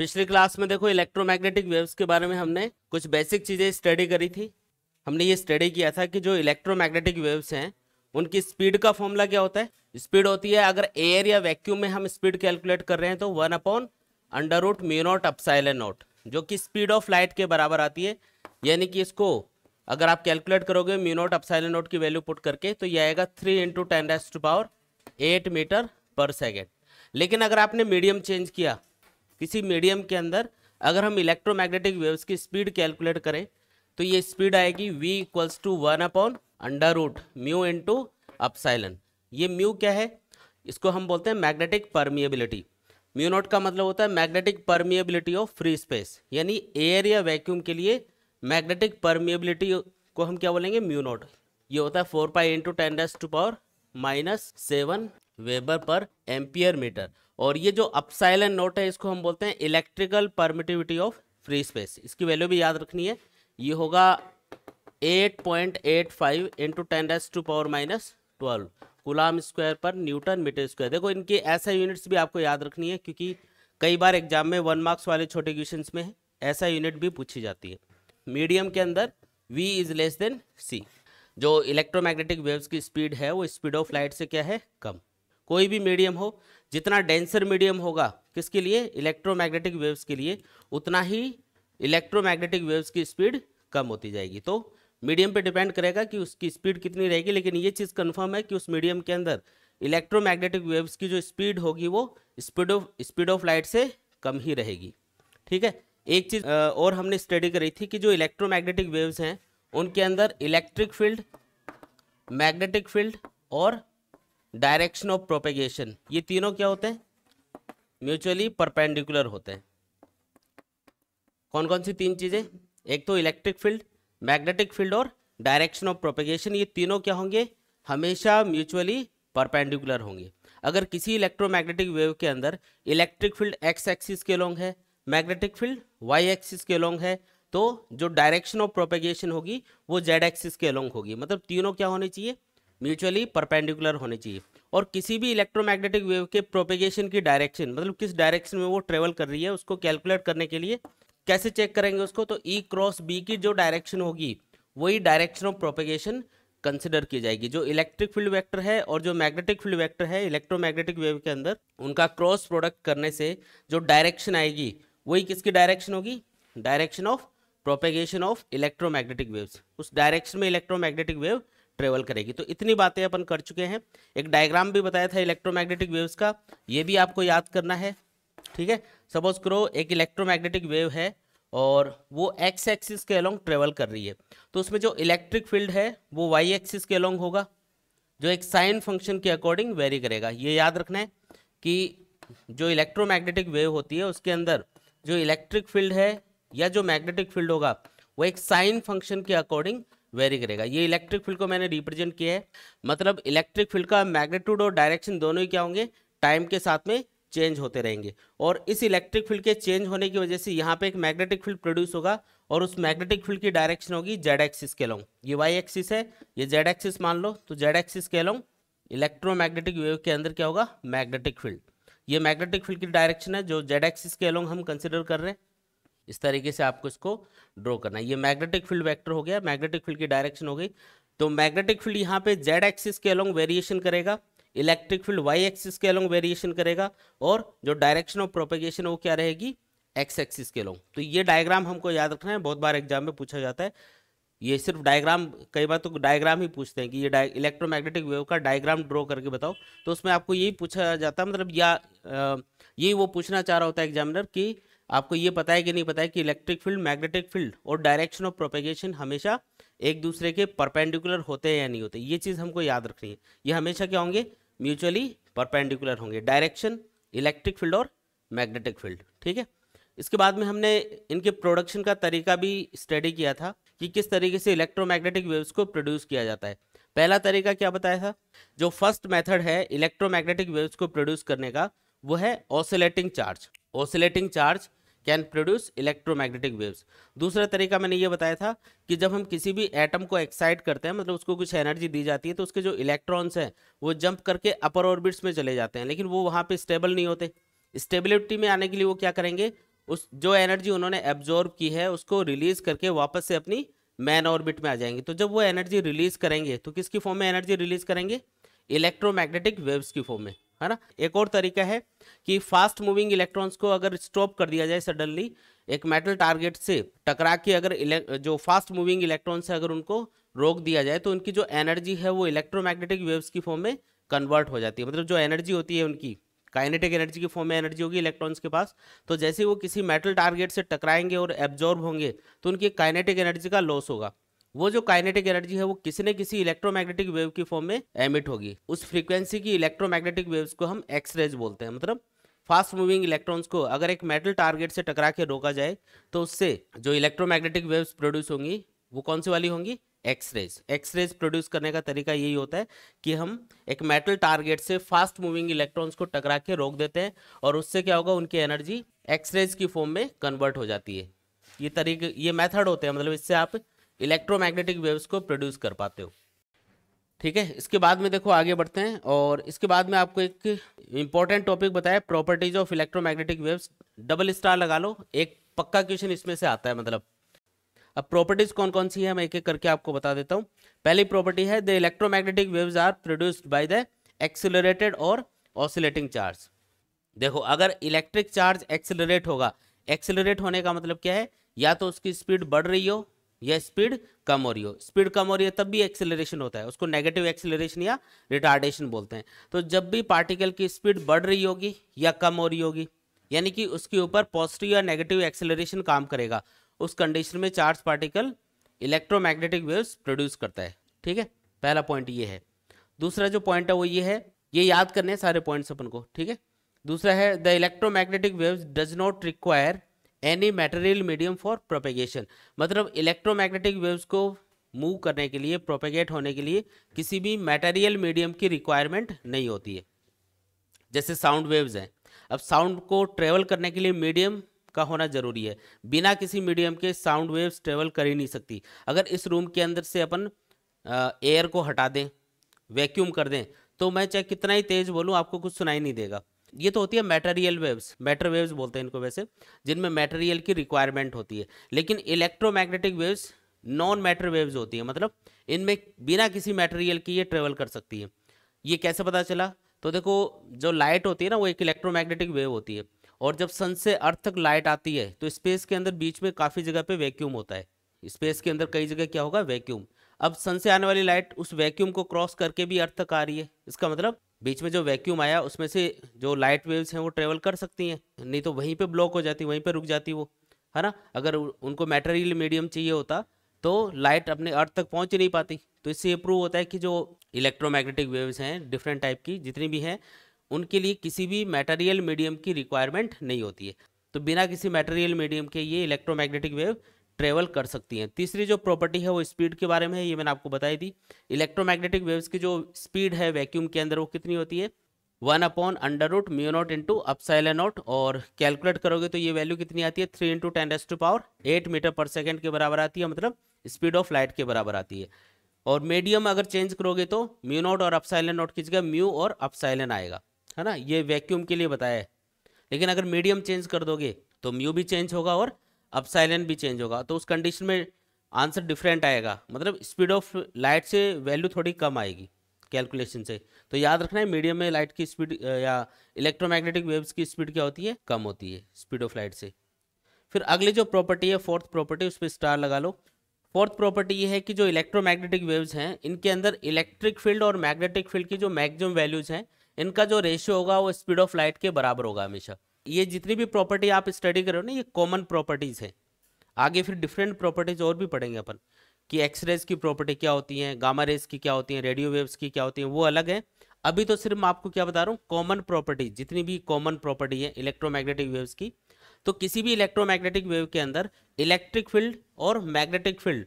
पिछली क्लास में देखो इलेक्ट्रोमैग्नेटिक वेव्स के बारे में हमने कुछ बेसिक चीज़ें स्टडी करी थी हमने ये स्टडी किया था कि जो इलेक्ट्रोमैग्नेटिक वेव्स हैं उनकी स्पीड का फॉर्मूला क्या होता है स्पीड होती है अगर एयर या वैक्यूम में हम स्पीड कैलकुलेट कर रहे हैं तो one upon under root mu naught naught naught naught जो कि स्पीड ऑफ लाइट के बराबर आती है यानी कि इसको अगर आप कैलकुलेट करोगे म्यूनोट नॉट नोट की वैल्यू पुट करके तो यह आएगा three into ten raised to power eight metre per second लेकिन अगर आपने मीडियम चेंज किया किसी मीडियम के अंदर अगर हम इलेक्ट्रोमैग्नेटिक वेव्स की स्पीड कैलकुलेट करें तो ये स्पीड आएगी v equals to one upon under root mu to epsilon ये म्यू क्या है इसको हम बोलते हैं मैग्नेटिक परमिएबिलिटी म्यू नोट का मतलब होता है magnetic permeability of free space यानी एयर या वैक्यूम के लिए मैग्नेटिक परमिएबिलिटी को हम क्या बोलेंगे म्यू नोट ये होता है four pi into ten raised to power minus seven weber per ampere metre और ये जो अपसाइलेंट नोट है इसको हम बोलते हैं electrical permittivity of free space इसकी वैल्यू भी याद रखनी है ये होगा 8.85 point eight five into ten एस to power minus twelve coulomb square per newton metre square देखो इनके ऐसा यूनिट्स भी आपको याद रखनी है क्योंकि कई बार एग्जाम में वन मार्क्स वाले छोटे क्वेश्चन में है ऐसा यूनिट भी पूछी जाती है मीडियम के अंदर v is less than c जो इलेक्ट्रोमैग्नेटिक वेव्स की स्पीड है वो स्पीड ऑफ लाइट से क्या है कम कोई भी मीडियम हो जितना डेंसर मीडियम होगा किसके लिए इलेक्ट्रोमैग्नेटिक वेव्स के लिए उतना ही इलेक्ट्रोमैग्नेटिक वेव्स की स्पीड कम होती जाएगी तो मीडियम पे डिपेंड करेगा कि उसकी स्पीड कितनी रहेगी लेकिन ये चीज़ कन्फर्म है कि उस मीडियम के अंदर इलेक्ट्रोमैग्नेटिक वेव्स की जो स्पीड होगी वो speed of speed of light से कम ही रहेगी ठीक है एक चीज़ और हमने स्टडी करी थी कि जो इलेक्ट्रोमैग्नेटिक वेव्स हैं उनके अंदर इलेक्ट्रिक फील्ड मैग्नेटिक फील्ड और डायरेक्शन ऑफ प्रोपेगेशन ये तीनों क्या होते हैं म्यूचुअली परपेंडिकुलर होते हैं कौन कौन सी तीन चीज़ें एक तो इलेक्ट्रिक फील्ड मैग्नेटिक फील्ड और डायरेक्शन ऑफ प्रोपेगेशन ये तीनों क्या होंगे हमेशा म्यूचुअली परपेंडिकुलर होंगे अगर किसी इलेक्ट्रोमैग्नेटिक वेव के अंदर इलेक्ट्रिक फील्ड एक्स एक्सिस के लॉन्ग है मैग्नेटिक फील्ड वाई एक्सिस के लॉन्ग है तो जो डायरेक्शन ऑफ प्रोपेगेशन होगी वो जेड एक्सिस के लॉन्ग होगी मतलब तीनों क्या होने चाहिए म्यूचुअली परपेंडिकुलर होने चाहिए और किसी भी इलेक्ट्रोमैग्नेटिक वेव के प्रोपेगेशन की डायरेक्शन मतलब किस डायरेक्शन में वो ट्रेवल कर रही है उसको कैलकुलेट करने के लिए कैसे चेक करेंगे उसको तो ई क्रॉस बी की जो डायरेक्शन होगी वही डायरेक्शन ऑफ प्रोपेगेशन कंसिडर की जाएगी जो इलेक्ट्रिक फील्ड वैक्टर है और जो मैग्नेटिक फील्ड वैक्टर है इलेक्ट्रोमैग्नेटिक वेव के अंदर उनका क्रॉस प्रोडक्ट करने से जो डायरेक्शन आएगी वही किसकी डायरेक्शन होगी direction of propagation of electromagnetic waves उस डायरेक्शन में इलेक्ट्रोमैग्नेटिक वेव ट्रेवल करेगी तो इतनी बातें अपन कर चुके हैं एक डायग्राम भी बताया था इलेक्ट्रोमैग्नेटिक वेव्स का ये भी आपको याद करना है ठीक है सपोज करो एक इलेक्ट्रोमैग्नेटिक वेव है और वो एक्स एक्सिस के अलोंग ट्रेवल कर रही है तो उसमें जो इलेक्ट्रिक फील्ड है वो वाई एक्सिस के अलोंग होगा जो एक साइन फंक्शन के अकॉर्डिंग वेरी करेगा ये याद रखना है कि जो इलेक्ट्रोमैग्नेटिक वेव होती है उसके अंदर जो इलेक्ट्रिक फील्ड है या जो मैग्नेटिक फील्ड होगा वो एक साइन फंक्शन के अकॉर्डिंग वेरी करेगा ये इलेक्ट्रिक फील्ड को मैंने रिप्रेजेंट किया है मतलब इलेक्ट्रिक फील्ड का मैग्नेट्यूड और डायरेक्शन दोनों ही क्या होंगे टाइम के साथ में चेंज होते रहेंगे और इस इलेक्ट्रिक फील्ड के चेंज होने की वजह से यहाँ पे एक मैग्नेटिक फील्ड प्रोड्यूस होगा और उस मैग्नेटिक फील्ड की डायरेक्शन होगी जेड एक्सिस के लॉन्ग ये वाई एक्सिस है ये जेड एक्सिस मान लो तो जेड एक्सिस के लॉन्ग इलेक्ट्रोमैग्नेटिक वेव के अंदर क्या होगा मैग्नेटिक फील्ड ये मैग्नेटिक फील्ड की डायरेक्शन है जो जेड एक्सिस के लॉन्ग हम कंसिडर कर रहे हैं इस तरीके से आपको इसको ड्रॉ करना ये मैग्नेटिक फील्ड वेक्टर हो गया मैग्नेटिक फील्ड की डायरेक्शन हो गई तो मैग्नेटिक फील्ड यहाँ पे जेड एक्सिस के अलोंग वेरिएशन करेगा इलेक्ट्रिक फील्ड वाई एक्सिस के अलोंग वेरिएशन करेगा और जो डायरेक्शन ऑफ प्रोपेगेशन वो क्या रहेगी एक्स एक्सिस के अलोंग तो ये डायग्राम हमको याद रखना है बहुत बार एग्जाम में पूछा जाता है ये सिर्फ डायग्राम कई बार तो डायग्राम ही पूछते हैं कि ये इलेक्ट्रोमैग्नेटिक वेव का डायग्राम ड्रॉ करके बताओ तो उसमें आपको यही पूछा जाता है मतलब या यही वो पूछना चाह रहा होता है एग्जामिनर कि आपको ये पता है कि नहीं पता है कि इलेक्ट्रिक फील्ड मैग्नेटिक फील्ड और डायरेक्शन ऑफ प्रोपेगेशन हमेशा एक दूसरे के परपेंडिकुलर होते हैं या नहीं होते ये चीज़ हमको याद रखनी है ये हमेशा क्या होंगे म्यूचुअली परपेंडिकुलर होंगे डायरेक्शन इलेक्ट्रिक फील्ड और मैग्नेटिक फील्ड ठीक है इसके बाद में हमने इनके प्रोडक्शन का तरीका भी स्टडी किया था कि किस तरीके से इलेक्ट्रोमैग्नेटिक वेव्स को प्रोड्यूस किया जाता है पहला तरीका क्या बताया था जो फर्स्ट मेथड है इलेक्ट्रोमैग्नेटिक वेव्स को प्रोड्यूस करने का वो है oscillating charge oscillating charge can produce electromagnetic waves दूसरा तरीका मैंने ये बताया था कि जब हम किसी भी एटम को एक्साइट करते हैं मतलब उसको कुछ एनर्जी दी जाती है तो उसके जो इलेक्ट्रॉन्स हैं वो जंप करके अपर ऑर्बिट्स में चले जाते हैं लेकिन वो वहाँ पर स्टेबल नहीं होते स्टेबिलिटी में आने के लिए वो क्या करेंगे उस जो एनर्जी उन्होंने एब्जॉर्ब की है उसको रिलीज करके वापस से अपनी मैन ऑर्बिट में आ जाएंगे तो जब वो एनर्जी रिलीज करेंगे तो किसकी फॉर्म में एनर्जी रिलीज करेंगे इलेक्ट्रोमैग्नेटिक वेव्स की फॉर्म में है ना एक और तरीका है कि फास्ट मूविंग इलेक्ट्रॉन्स को अगर स्टॉप कर दिया जाए सडनली एक मेटल टारगेट से टकरा के अगर जो फास्ट मूविंग इलेक्ट्रॉन्स है अगर उनको रोक दिया जाए तो उनकी जो एनर्जी है वो इलेक्ट्रोमैग्नेटिक वेव्स की फॉर्म में कन्वर्ट हो जाती है मतलब जो एनर्जी होती है उनकी काइनेटिक एनर्जी की फॉर्म में एनर्जी होगी इलेक्ट्रॉन्स के पास तो जैसे वो किसी मेटल टारगेट से टकराएंगे और एब्जॉर्ब होंगे तो उनकी काइनेटिक एनर्जी का लॉस होगा वो जो काइनेटिक एनर्जी है वो किसी न किसी इलेक्ट्रोमैग्नेटिक वेव की फॉर्म में एमिट होगी उस फ्रीक्वेंसी की इलेक्ट्रोमैग्नेटिक वेव्स को हम एक्सरेज बोलते हैं मतलब फास्ट मूविंग इलेक्ट्रॉन्स को अगर एक मेटल टारगेट से टकरा के रोका जाए तो उससे जो इलेक्ट्रोमैग्नेटिक वेव्स प्रोड्यूस होंगी वो कौन सी वाली होंगी एक्सरेज एक्सरेज प्रोड्यूस करने का तरीका यही होता है कि हम एक मेटल टारगेट से फास्ट मूविंग इलेक्ट्रॉन्स को टकरा के रोक देते हैं और उससे क्या होगा उनकी एनर्जी एक्सरेज की फॉर्म में कन्वर्ट हो जाती है ये तरीके ये मेथड होते हैं मतलब इससे आप इलेक्ट्रोमैग्नेटिक वेव्स को प्रोड्यूस कर पाते हो ठीक है इसके बाद में देखो आगे बढ़ते हैं और इसके बाद में आपको एक इंपॉर्टेंट टॉपिक बताया properties of electromagnetic waves double star लगा लो एक पक्का क्वेश्चन इसमें से आता है मतलब अब प्रॉपर्टीज कौन कौन सी है मैं एक एक करके आपको बता देता हूँ पहली प्रॉपर्टी है the electromagnetic waves are produced by the accelerated और ऑसिलेटिंग चार्ज देखो अगर इलेक्ट्रिक चार्ज एक्सेलरेट होगा एक्सेलरेट होने का मतलब क्या है या तो उसकी स्पीड बढ़ रही हो या स्पीड कम हो रही हो स्पीड कम हो रही है तब भी एक्सेलरेशन होता है उसको नेगेटिव एक्सेलरेशन या रिटार्डेशन बोलते हैं तो जब भी पार्टिकल की स्पीड बढ़ रही होगी या कम हो रही होगी यानी कि उसके ऊपर पॉजिटिव या नेगेटिव एक्सेलरेशन काम करेगा उस कंडीशन में charge particle electromagnetic waves produce करता है ठीक है पहला पॉइंट ये है दूसरा जो पॉइंट है वो ये है ये याद करने सारे पॉइंट्स अपन को ठीक है दूसरा है the electromagnetic waves does not require any material medium for propagation मतलब इलेक्ट्रोमैग्नेटिक वेव्स को मूव करने के लिए प्रोपेगेट होने के लिए किसी भी मेटेरियल मीडियम की रिक्वायरमेंट नहीं होती है जैसे साउंड वेव्स हैं अब साउंड को ट्रेवल करने के लिए मीडियम का होना जरूरी है बिना किसी मीडियम के साउंड वेव्स ट्रेवल कर ही नहीं सकती अगर इस रूम के अंदर से अपन एयर को हटा दें वैक्यूम कर दें तो मैं चाहे कितना ही तेज़ बोलूँ आपको कुछ सुनाई नहीं देगा ये तो होती है मेटेरियल वेव्स मैटर वेव्स बोलते हैं इनको वैसे जिनमें मेटेरियल की रिक्वायरमेंट होती है लेकिन electromagnetic waves non matter waves होती है मतलब इनमें बिना किसी मटेरियल की ये ट्रेवल कर सकती है ये कैसे पता चला तो देखो जो लाइट होती है ना वो एक इलेक्ट्रोमैग्नेटिक वेव होती है और जब सन से अर्थ तक लाइट आती है तो स्पेस के अंदर बीच में काफ़ी जगह पे वैक्यूम होता है स्पेस के अंदर कई जगह क्या होगा वैक्यूम अब सन से आने वाली लाइट उस वैक्यूम को क्रॉस करके भी अर्थ तक आ रही है इसका मतलब बीच में जो वैक्यूम आया उसमें से जो लाइट वेव्स हैं वो ट्रेवल कर सकती हैं नहीं तो वहीं पे ब्लॉक हो जाती वहीं पे रुक जाती वो है ना अगर उनको मेटेरियल मीडियम चाहिए होता तो लाइट अपने अर्थ तक पहुंच नहीं पाती तो इससे ये प्रूव होता है कि जो इलेक्ट्रोमैग्नेटिक वेव्स हैं डिफरेंट टाइप की जितनी भी हैं उनके लिए किसी भी मेटेरियल मीडियम की रिक्वायरमेंट नहीं होती है तो बिना किसी मेटेरियल मीडियम के ये इलेक्ट्रोमैग्नेटिक वेव ट्रेवल कर सकती हैं तीसरी जो प्रॉपर्टी है वो स्पीड के बारे में है ये मैंने आपको बताई दी इलेक्ट्रोमैग्नेटिक वेव्स की जो स्पीड है वैक्यूम के अंदर वो कितनी होती है one upon under root mu naught into epsilon naught और कैलकुलेट करोगे तो ये वैल्यू कितनी आती है थ्री इंटू टेन एस to power eight metre per second के बराबर आती है मतलब स्पीड ऑफ लाइट के बराबर आती है और मीडियम अगर चेंज करोगे तो म्यू नॉट और अपसाइलन नॉट की जगह म्यू और अपसाइलन आएगा है ना ये वैक्यूम के लिए बताया है लेकिन अगर मीडियम चेंज कर दोगे तो म्यू भी चेंज होगा और अब साइलेंट भी चेंज होगा तो उस कंडीशन में आंसर डिफरेंट आएगा मतलब स्पीड ऑफ लाइट से वैल्यू थोड़ी कम आएगी कैलकुलेशन से तो याद रखना है मीडियम में लाइट की स्पीड या इलेक्ट्रोमैग्नेटिक वेव्स की स्पीड क्या होती है कम होती है स्पीड ऑफ लाइट से फिर अगली जो प्रॉपर्टी है फोर्थ प्रॉपर्टी उस पर स्टार लगा लो फोर्थ प्रॉपर्टी ये है कि जो इलेक्ट्रोमैग्नेटिक वेव्स हैं इनके अंदर इलेक्ट्रिक फील्ड और मैग्नेटिक फील्ड की जो मैक्सिमम वैल्यूज़ हैं इनका जो रेशियो होगा वो स्पीड ऑफ लाइट के बराबर होगा हमेशा ये जितनी भी प्रॉपर्टी आप स्टडी कर रहे हो ना ये कॉमन प्रॉपर्टीज़ है आगे फिर डिफरेंट प्रॉपर्टीज और भी पढ़ेंगे अपन कि एक्सरेज की प्रॉपर्टी क्या होती है गामा रेज की क्या होती है रेडियो वेव्स की क्या होती है वो अलग है अभी तो सिर्फ मैं आपको क्या बता रहा हूँ कॉमन प्रॉपर्टी जितनी भी कॉमन प्रॉपर्टी है इलेक्ट्रोमैग्नेटिक वेव्स की तो किसी भी इलेक्ट्रोमैग्नेटिक वेव के अंदर इलेक्ट्रिक फील्ड और मैग्नेटिक फील्ड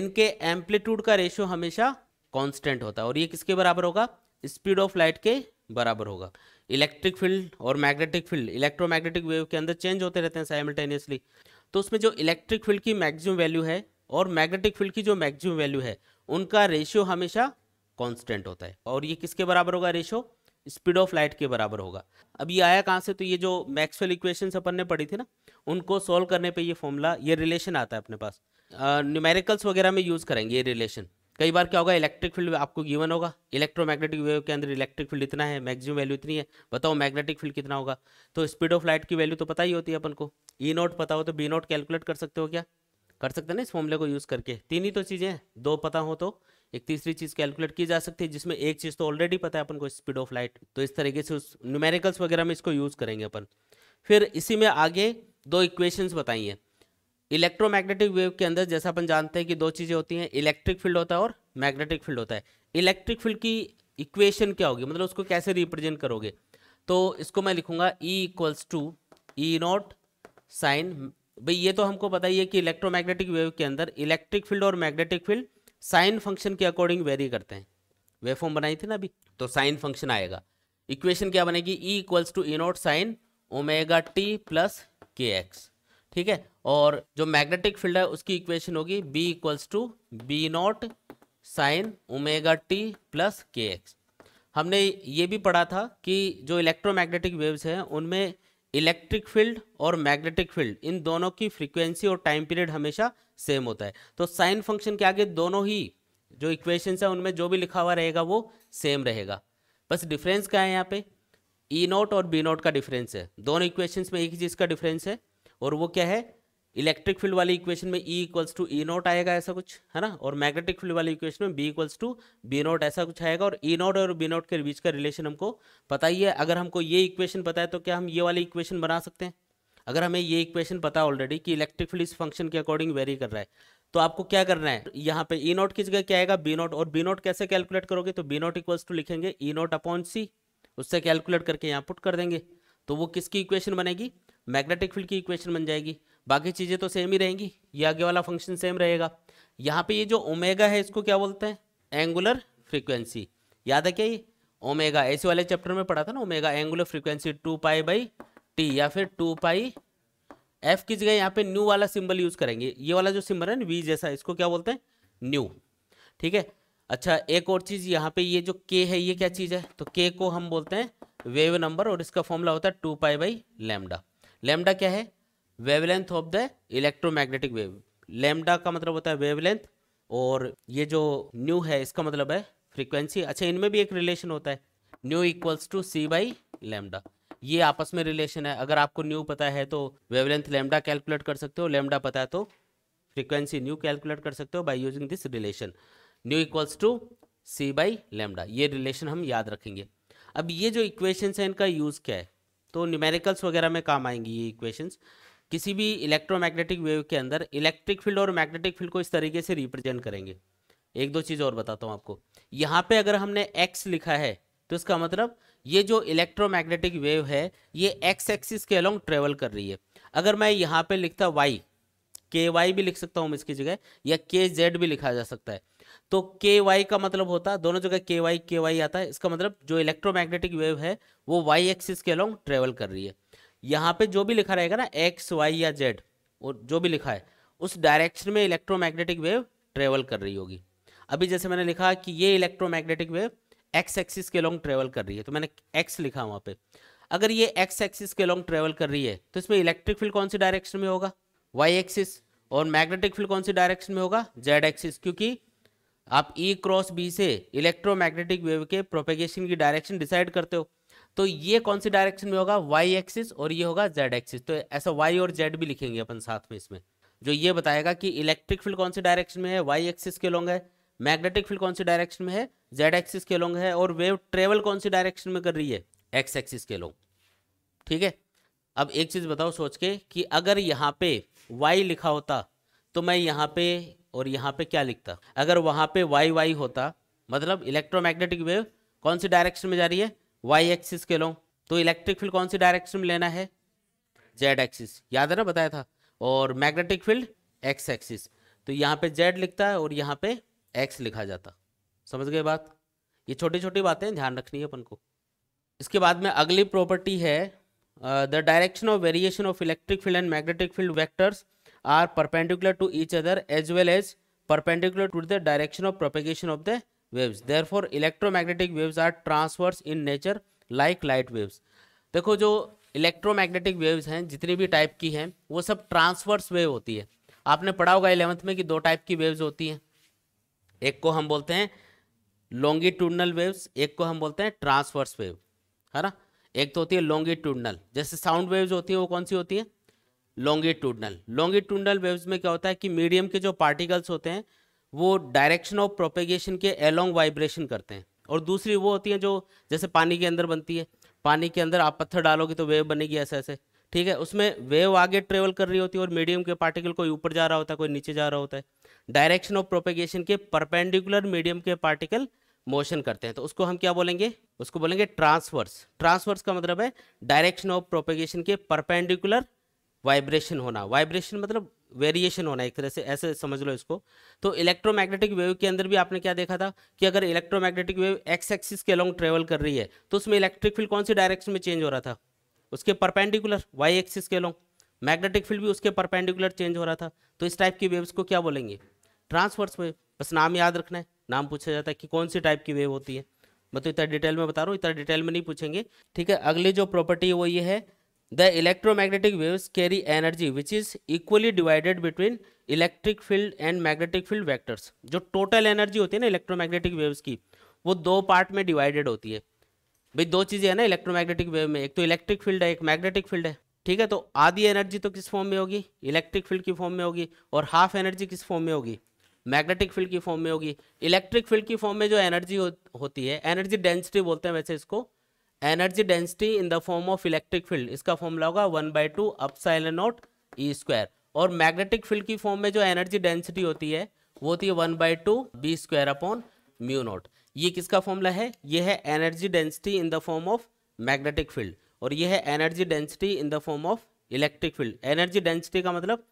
इनके एम्पलीट्यूड का रेशियो हमेशा कॉन्स्टेंट होता है और ये किसके बराबर होगा स्पीड ऑफ लाइट के बराबर होगा इलेक्ट्रिक फील्ड और मैग्नेटिक फील्ड इलेक्ट्रोमैग्नेटिक वेव के अंदर चेंज होते रहते हैं साइमल्टेनियसली तो उसमें जो इलेक्ट्रिक फील्ड की मैक्सिमम वैल्यू है और मैग्नेटिक फील्ड की जो मैक्सिमम वैल्यू है उनका रेशियो हमेशा कांस्टेंट होता है और ये किसके बराबर होगा रेशियो स्पीड ऑफ लाइट के बराबर होगा अब ये आया कहाँ से तो ये जो मैक्सवेल इक्वेशन अपन ने पढ़ी थी ना उनको सॉल्व करने पर ये फॉर्मूला ये रिलेशन आता है अपने पास न्यूमेरिकल्स वगैरह में यूज़ करेंगे ये रिलेशन कई बार क्या होगा इलेक्ट्रिक फील्ड आपको गिवन होगा इलेक्ट्रोमैग्नेटिक वेव के अंदर इलेक्ट्रिक फील्ड इतना है मैक्सिमम वैल्यू इतनी है बताओ मैग्नेटिक फील्ड कितना होगा तो स्पीड ऑफ लाइट की वैल्यू तो पता ही होती है अपन को ई e नोट पता हो तो बी नोट कैलकुलेट कर सकते हो क्या कर सकते ना इस फॉर्मूले को यूज़ करके तीन ही तो चीज़ें दो पता हो तो एक तीसरी चीज़ कैलकुलेट की जा सकती है जिसमें एक चीज़ तो ऑलरेडी पता है अपन को स्पीड ऑफ लाइट तो इस तरीके से उस न्यूमेरिकल्स वगैरह में इसको यूज़ करेंगे अपन फिर इसी में आगे दो इक्वेशंस बताई हैं इलेक्ट्रोमैग्नेटिक वेव के अंदर जैसा अपन जानते हैं कि दो चीज़ें होती हैं इलेक्ट्रिक फील्ड होता है और मैग्नेटिक फील्ड होता है इलेक्ट्रिक फील्ड की इक्वेशन क्या होगी मतलब उसको कैसे रिप्रेजेंट करोगे तो इसको मैं लिखूंगा E equals to E naught sine भाई ये तो हमको पता ही है कि इलेक्ट्रोमैग्नेटिक वेव के अंदर इलेक्ट्रिक फील्ड और मैग्नेटिक फील्ड साइन फंक्शन के अकॉर्डिंग वेरी करते हैं वेव फॉर्म बनाई थी ना अभी तो साइन फंक्शन आएगा इक्वेशन क्या बनेगी E equals to E naught sine omega t plus k x ठीक है और जो मैग्नेटिक फील्ड है उसकी इक्वेशन होगी B equals to B naught sine omega t plus k x हमने ये भी पढ़ा था कि जो इलेक्ट्रोमैग्नेटिक वेव्स हैं उनमें इलेक्ट्रिक फील्ड और मैग्नेटिक फील्ड इन दोनों की फ्रीक्वेंसी और टाइम पीरियड हमेशा सेम होता है तो साइन फंक्शन के आगे दोनों ही जो इक्वेशंस हैं उनमें जो भी लिखा हुआ रहेगा वो सेम रहेगा बस डिफरेंस क्या है यहाँ पे ई e नोट और बी नोट का डिफरेंस है दोनों इक्वेशंस में एक ही चीज़ का डिफरेंस है और वो क्या है इलेक्ट्रिक फील्ड वाली इक्वेशन में E equals to E naught आएगा ऐसा कुछ है ना और मैग्नेटिक फील्ड वाली इक्वेशन में B equals to B naught ऐसा कुछ आएगा और ई e नॉट और बी नॉट के बीच का रिलेशन हमको पता ही है अगर हमको ये इक्वेशन पता है तो क्या हम ये वाली इक्वेशन बना सकते हैं अगर हमें ये इक्वेशन पता ऑलरेडी कि इलेक्ट्रिक फील्ड इस फंक्शन के अकॉर्डिंग वेरी कर रहा है तो आपको क्या करना है यहाँ पे ई नॉट की जगह क्या आएगा बी नॉट और बी नॉट कैसे कैलकुलेट करोगे तो बी नॉट इक्वल्स टू लिखेंगे ई नॉट अपॉन सी उससे कैलकुलेट करके यहाँ पुट कर देंगे तो वो किसकी इक्वेशन बनेगी मैग्नेटिक फील्ड की इक्वेशन बन जाएगी बाकी चीज़ें तो सेम ही रहेंगी ये आगे वाला फंक्शन सेम रहेगा यहाँ पे ये जो ओमेगा है इसको क्या बोलते हैं एंगुलर फ्रीक्वेंसी याद है क्या ये ओमेगा ऐसे वाले चैप्टर में पढ़ा था ना omega angular frequency two pi by T या फिर टू पाई एफ की जगह यहाँ पे न्यू वाला सिंबल यूज करेंगे ये वाला जो सिंबल है ना वी जैसा इसको क्या बोलते हैं न्यू ठीक है अच्छा एक और चीज़ यहाँ पे ये जो के है ये क्या चीज़ है तो के को हम बोलते हैं वेव नंबर और इसका फॉर्मूला होता है two pi by lambda lambda क्या है wavelength of the electromagnetic wave lambda का मतलब होता है वेवलेंथ और ये जो न्यू है इसका मतलब है फ्रीक्वेंसी अच्छा इनमें भी एक रिलेशन होता है nu equals to c by lambda ये आपस में रिलेशन है अगर आपको न्यू पता है तो वेवलेंथ लेमडा कैलकुलेट कर सकते हो लेमडा पता है तो फ्रीक्वेंसी न्यू कैलकुलेट कर सकते हो by using this relation nu equals to c by lambda ये रिलेशन हम याद रखेंगे अब ये जो इक्वेशन है इनका यूज़ क्या है तो न्यूमेरिकल्स वगैरह में काम आएंगी ये इक्वेशंस किसी भी इलेक्ट्रोमैग्नेटिक वेव के अंदर इलेक्ट्रिक फील्ड और मैग्नेटिक फील्ड को इस तरीके से रिप्रेजेंट करेंगे एक दो चीज़ और बताता हूँ आपको यहाँ पे अगर हमने एक्स लिखा है तो इसका मतलब ये जो इलेक्ट्रोमैग्नेटिक वेव है ये एक्स एक्सिस के अलॉन्ग ट्रेवल कर रही है अगर मैं यहाँ पे लिखता वाई के वाई भी लिख सकता हूँ इसकी जगह या के जेड भी लिखा जा सकता है तो के वाई का मतलब होता है दोनों जगह के वाई के वाई आता है इसका मतलब जो इलेक्ट्रोमैग्नेटिक वेव है वो वाई एक्सिस के अलॉन्ग ट्रेवल कर रही है यहाँ पे जो भी लिखा रहेगा ना एक्स वाई या जेड और जो भी लिखा है उस डायरेक्शन में इलेक्ट्रोमैग्नेटिक वेव ट्रेवल कर रही होगी अभी जैसे मैंने लिखा कि ये इलेक्ट्रोमैग्नेटिक वेव एक्स एक्सिस के अलॉन्ग ट्रेवल कर रही है तो मैंने एक्स लिखा वहाँ पे अगर ये एक्स एक्सिस के अलॉन्ग ट्रेवल कर रही है तो इसमें इलेक्ट्रिक फील्ड कौन सी डायरेक्शन में होगा वाई एक्सिस और मैग्नेटिक फील्ड कौन सी डायरेक्शन में होगा जेड एक्सिस क्योंकि आप ई क्रॉस बी से इलेक्ट्रोमैग्नेटिक वेव के प्रोपेगेशन की डायरेक्शन डिसाइड करते हो तो ये कौन सी डायरेक्शन में होगा वाई एक्सिस और ये होगा जेड एक्सिस तो ऐसा वाई और जेड भी लिखेंगे अपन साथ में इसमें जो ये बताएगा कि इलेक्ट्रिक फील्ड कौन सी डायरेक्शन में है वाई एक्सिस के लॉन्ग है मैग्नेटिक फील्ड कौन सी डायरेक्शन में है जेड एक्सिस के लॉन्ग है और वेव ट्रेवल कौन सी डायरेक्शन में कर रही है एक्स एक्सिस के लोंग ठीक है अब एक चीज़ बताओ सोच के कि अगर यहाँ पे वाई लिखा होता तो मैं यहाँ पे और यहाँ पे क्या लिखता अगर वहाँ पे वाई वाई होता मतलब इलेक्ट्रोमैग्नेटिक वेव कौन सी डायरेक्शन में जा रही है वाई एक्सिस के लो तो इलेक्ट्रिक फील्ड कौन सी डायरेक्शन में लेना है जेड एक्सिस याद है ना बताया था और मैग्नेटिक फील्ड एक्स एक्सिस तो यहाँ पे जेड लिखता है और यहाँ पे एक्स लिखा जाता समझ गए बात ये छोटी छोटी बातें ध्यान रखनी है अपन को इसके बाद में अगली प्रॉपर्टी है the direction of variation of electric field and magnetic field vectors are perpendicular to each other as well as perpendicular to the direction of propagation of the waves therefore electromagnetic waves are transverse in nature like light waves देखो जो electromagnetic waves हैं जितनी भी type की हैं वो सब transverse wave होती है आपने पढ़ा होगा इलेवंथ में कि दो टाइप की वेव्स होती हैं एक को हम बोलते हैं लॉन्गिट्यूडनल वेव्स एक को हम बोलते हैं ट्रांसवर्स वेव है ना एक तो होती है लॉन्गिट्यूडनल जैसे साउंड वेव्स होती हैं वो कौन सी होती हैं लॉन्गिट्यूडनल लॉन्गिट्यूडनल वेव्स में क्या होता है कि मीडियम के जो पार्टिकल्स होते हैं वो डायरेक्शन ऑफ प्रोपेगेशन के अलोंग वाइब्रेशन करते हैं और दूसरी वो होती है जो जैसे पानी के अंदर बनती है पानी के अंदर आप पत्थर डालोगे तो वेव बनेगी ऐसे ऐसे ठीक है उसमें वेव आगे ट्रेवल कर रही होती है और मीडियम के पार्टिकल कोई ऊपर जा रहा होता है कोई नीचे जा रहा होता है डायरेक्शन ऑफ प्रोपेगेशन के परपेंडिकुलर मीडियम के पार्टिकल मोशन करते हैं तो उसको हम क्या बोलेंगे उसको बोलेंगे ट्रांसवर्स ट्रांसवर्स का मतलब है डायरेक्शन ऑफ प्रोपेगेशन के परपेंडिकुलर वाइब्रेशन होना वाइब्रेशन मतलब वेरिएशन होना एक तरह से ऐसे समझ लो इसको तो इलेक्ट्रोमैग्नेटिक वेव के अंदर भी आपने क्या देखा था कि अगर इलेक्ट्रोमैग्नेटिक वेव एक्स एक्सिस के अलॉन्ग ट्रेवल कर रही है तो उसमें इलेक्ट्रिक फील्ड कौन सी डायरेक्शन में चेंज हो रहा था उसके परपेंडिकुलर वाई एक्सिस के अलॉन्ग मैग्नेटिक फील्ड भी उसके परपेंडिकुलर चेंज हो रहा था तो इस टाइप की वेव्स को क्या बोलेंगे ट्रांसवर्स वेव बस नाम याद रखना है नाम पूछा जाता है कि कौन सी टाइप की वेव होती है मैं तो इतना डिटेल में बता रहा हूँ इतना डिटेल में नहीं पूछेंगे ठीक है अगली जो प्रॉपर्टी है वो ये है the electromagnetic waves carry energy which is equally divided between electric field and magnetic field vectors जो टोटल एनर्जी होती है ना इलेक्ट्रो मैग्नेटिक वेव्स की वो दो पार्ट में डिवाइडेड होती है भाई दो चीज़ें हैं ना इलेक्ट्रो मैग्नेटिक वेव में एक तो इलेक्ट्रिक फील्ड है एक मैग्नेटिक फील्ड है ठीक है तो आधी एनर्जी तो किस फॉर्म में होगी इलेक्ट्रिक फील्ड की फॉर्म में होगी और हाफ एनर्जी किस फॉर्म में होगी मैग्नेटिक फील्ड की फॉर्म में होगी इलेक्ट्रिक फील्ड की फॉर्म में जो एनर्जी होती है एनर्जी डेंसिटी बोलते हैं वैसे इसको energy density in the form of electric field इसका फॉर्मूला होगा one by two epsilon naught E square और मैग्नेटिक फील्ड की फॉर्म में जो एनर्जी डेंसिटी होती है वो होती है one by two B square upon mu naught ये किसका फॉर्मूला है ये है energy density in the form of magnetic field और यह है energy density in the form of electric field energy density का मतलब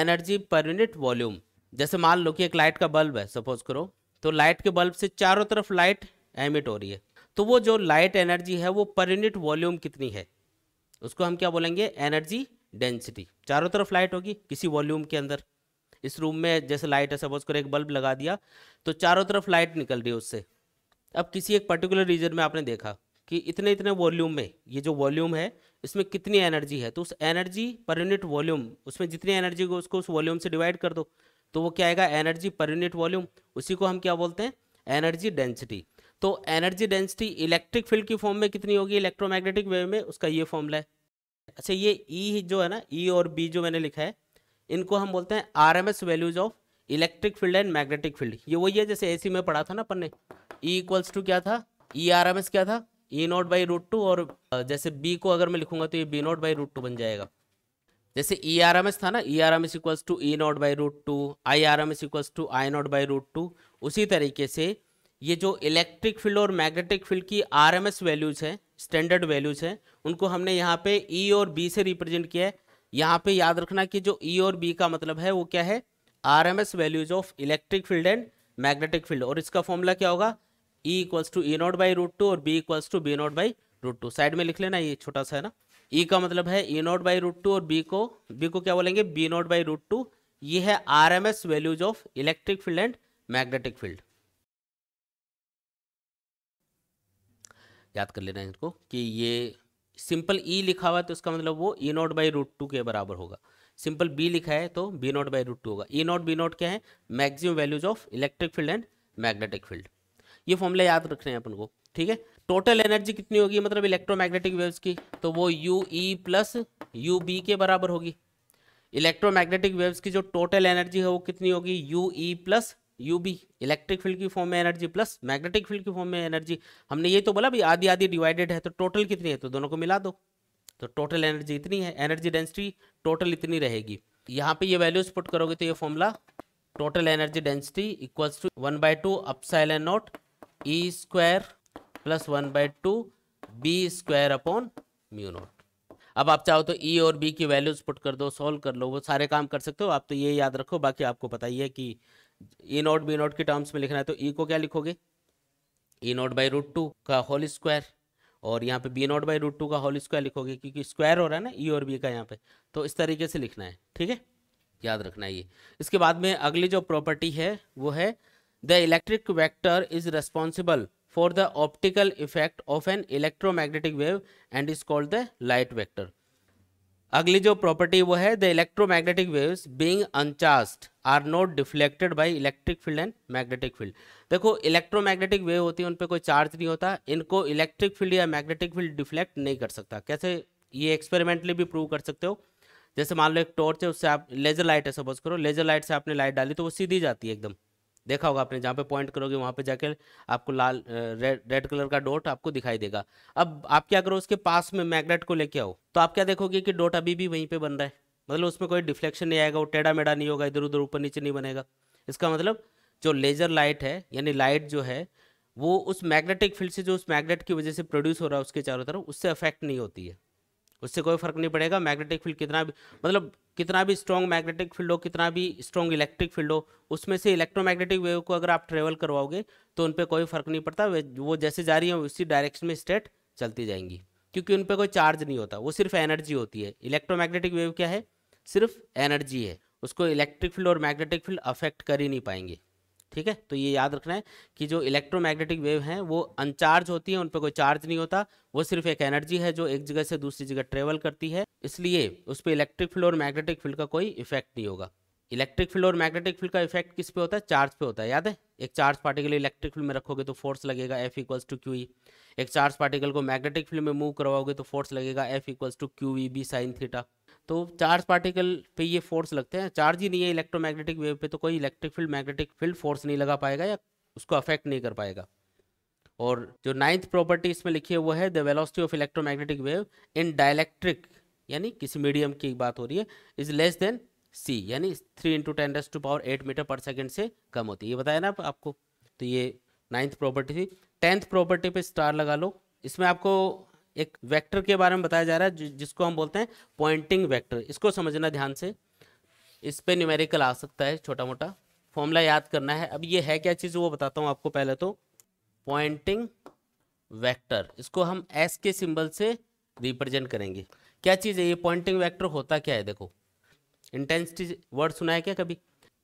एनर्जी पर यूनिट वॉल्यूम जैसे मान लो कि एक लाइट का बल्ब है सपोज करो तो लाइट के बल्ब से चारों तरफ लाइट एमिट हो रही है तो वो जो लाइट एनर्जी है वो पर यूनिट वॉल्यूम कितनी है उसको हम क्या बोलेंगे एनर्जी डेंसिटी चारों तरफ लाइट होगी किसी वॉल्यूम के अंदर इस रूम में जैसे लाइट है सपोज कर एक बल्ब लगा दिया तो चारों तरफ लाइट निकल रही है उससे अब किसी एक पर्टिकुलर रीजन में आपने देखा कि इतने इतने वॉल्यूम में ये जो वॉल्यूम है इसमें कितनी एनर्जी है तो उस एनर्जी पर यूनिट वॉल्यूम उसमें जितनी एनर्जी को उसको उस वॉल्यूम से डिवाइड कर दो तो वो क्या आएगा एनर्जी पर यूनिट वॉल्यूम उसी को हम क्या बोलते हैं एनर्जी डेंसिटी तो एनर्जी डेंसिटी इलेक्ट्रिक फील्ड की फॉर्म में कितनी होगी इलेक्ट्रोमैग्नेटिक वेव में उसका ये फॉर्मूला है अच्छा ये ई e जो है ना ई e और बी जो मैंने लिखा है इनको हम बोलते हैं R M S values of electric field and magnetic field ये वही है जैसे सी में पढ़ा था ना अपन ने ई इक्वल्स टू क्या था ई आर एम एस क्या था E naught by root two और जैसे बी को अगर मैं लिखूंगा तो ये B naught by root two बन जाएगा जैसे ई आर एम एस था ना E R M S equals to E naught by root two I R M S equals to I naught by root two उसी तरीके से ये जो इलेक्ट्रिक फील्ड और मैग्नेटिक फील्ड की आरएमएस वैल्यूज़ है स्टैंडर्ड वैल्यूज़ है उनको हमने यहाँ पे ई e और बी से रिप्रेजेंट किया है यहाँ पे याद रखना कि जो ई e और बी का मतलब है वो क्या है R M S values of electric field and magnetic field और इसका फॉर्मूला क्या होगा E equals to E naught by root two और B equals to B naught by root two side में लिख लेना ये छोटा सा है ना ई e का मतलब है E naught by root two और बी को बी को क्या बोलेंगे B naught by root two ये है R M S values of electric field and magnetic field याद कर लेना है इनको कि ये सिंपल ई e लिखा हुआ है तो इसका मतलब वो E naught by root two के बराबर होगा सिंपल बी लिखा है तो B naught by root two होगा ई नॉट बी नॉट क्या है maximum values of electric field and magnetic field ये फॉर्मूला याद रख रहे हैं अपन को ठीक है टोटल एनर्जी कितनी होगी मतलब इलेक्ट्रोमैग्नेटिक वेव्स की तो वो U E plus U B के बराबर होगी इलेक्ट्रोमैग्नेटिक वेव्स की जो टोटल एनर्जी है वो कितनी होगी U E plus U B electric field की फॉर्म में एनर्जी प्लस मैग्नेटिक फील्ड की फॉर्म में एनर्जी हमने ये तो बोला भाई आधी आधी डिवाइडेड है तो टोटल कितनी है तो दोनों को मिला दो तो टोटल एनर्जी इतनी है एनर्जी डेंसिटी टोटल इतनी रहेगी यहाँ पे ये वैल्यूज पुट करोगे तो ये formula total energy density equals to one by two epsilon N naught E square plus one by two B square upon mu naught अब आप चाहो तो ई e और बी की वैल्यूज पुट कर दो सॉल्व कर लो वो सारे काम कर सकते हो आप तो ये याद रखो बाकी आपको पता ही है कि ई नॉट बी नॉट के टर्म्स में लिखना है तो ई e को क्या लिखोगे E naught by root two का होल स्क्वायर और यहाँ पे B naught by root two का होल स्क्वायर लिखोगे क्योंकि स्क्वायर हो रहा है ना ई e और बी का यहाँ पे तो इस तरीके से लिखना है ठीक है याद रखना है ये इसके बाद में अगली जो प्रॉपर्टी है वो है the electric vector is responsible for the optical effect of an electromagnetic wave and is called the light vector अगली जो प्रॉपर्टी वो है the electromagnetic waves being uncharged are not deflected by electric field and magnetic field देखो electromagnetic wave होती है उन पर कोई चार्ज नहीं होता इनको इलेक्ट्रिक फील्ड या मैग्नेटिक फील्ड डिफ्लेक्ट नहीं कर सकता कैसे ये एक्सपेरिमेंटली भी प्रूव कर सकते हो जैसे मान लो एक टॉर्च है उससे आप लेजर लाइट है सपोज करो लेजर लाइट से आपने लाइट डाली तो वो सीधी जाती है एकदम देखा होगा आपने जहाँ पे पॉइंट करोगे वहाँ पे जाकर आपको लाल रेड रेड कलर का डॉट आपको दिखाई देगा अब आप क्या करो उसके पास में मैग्नेट को लेके आओ तो आप क्या देखोगे कि डॉट अभी भी वहीं पे बन रहा है मतलब उसमें कोई डिफ्लेक्शन नहीं आएगा वो टेढ़ा मेढ़ा नहीं होगा इधर उधर ऊपर नीचे नहीं बनेगा इसका मतलब जो लेजर लाइट है यानी लाइट जो है वो उस मैग्नेटिक फील्ड से जो उस मैग्नेट की वजह से प्रोड्यूस हो रहा है उसके चारों तरफ उससे अफेक्ट नहीं होती है उससे कोई फर्क नहीं पड़ेगा मैग्नेटिक फील्ड कितना भी मतलब कितना भी स्ट्रॉन्ग मैग्नेटिक फील्ड हो कितना भी स्ट्रॉन्ग इलेक्ट्रिक फील्ड हो उसमें से इलेक्ट्रोमैग्नेटिक वेव को अगर आप ट्रेवल करवाओगे तो उन पर कोई फर्क नहीं पड़ता वो जैसे जा रही है उसी डायरेक्शन में स्ट्रेट चलती जाएंगी क्योंकि उन पर कोई चार्ज नहीं होता वो सिर्फ एनर्जी होती है इलेक्ट्रोमैग्नेटिक वेव क्या है सिर्फ एनर्जी है उसको इलेक्ट्रिक फील्ड और मैग्नेटिक फील्ड अफेक्ट कर ही नहीं पाएंगे ठीक है तो ये याद रखना है कि जो इलेक्ट्रोमैग्नेटिक वेव हैं वो अनचार्ज होती है उन पर कोई चार्ज नहीं होता वो सिर्फ एक एनर्जी है जो एक जगह से दूसरी जगह ट्रेवल करती है इसलिए उस पर इलेक्ट्रिक फील्ड और मैग्नेटिक फील्ड का कोई इफेक्ट नहीं होगा इलेक्ट्रिक फील्ड और मैग्नेटिक फील्ड का इफेक्ट किस पे होता है चार्ज पे होता है याद है एक चार्ज पार्टिकल इलेक्ट्रिक फील्ड में रखोगे तो फोर्स लगेगा एफ इक्वल्स टू क्यू एक चार्ज पार्टिकल को मैग्नेटिक फील्ड में मूव करवाओगे तो फोर्स लगेगा F equals to Q E B sine theta तो चार्ज पार्टिकल पे ये फोर्स लगते हैं चार्ज ही नहीं है इलेक्ट्रोमैग्नेटिक वेव पे तो कोई electric field magnetic field force नहीं लगा पाएगा या उसको अफेक्ट नहीं कर पाएगा और जो नाइन्थ प्रॉपर्टी इसमें लिखी है वो है the velocity of electromagnetic wave in dielectric यानी किसी मीडियम की बात हो रही है इज लेस देन सी यानी three into ten raise to power eight metre per second से कम होती है ये बताया ना आपको तो ये नाइन्थ प्रॉपर्टी थी टेंथ प्रॉपर्टी पे स्टार लगा लो इसमें आपको एक वेक्टर के बारे में बताया जा रहा है जि जिसको हम बोलते हैं पॉइंटिंग वेक्टर इसको समझना ध्यान से इस पर न्यूमेरिकल आ सकता है छोटा मोटा फॉर्मूला याद करना है अब ये है क्या चीज़ वो बताता हूँ आपको पहले तो पॉइंटिंग वैक्टर इसको हम एस के सिंबल से रिप्रेजेंट करेंगे क्या चीज़ है ये पॉइंटिंग वैक्टर होता क्या है देखो इंटेंसिटी वर्ड सुना है क्या कभी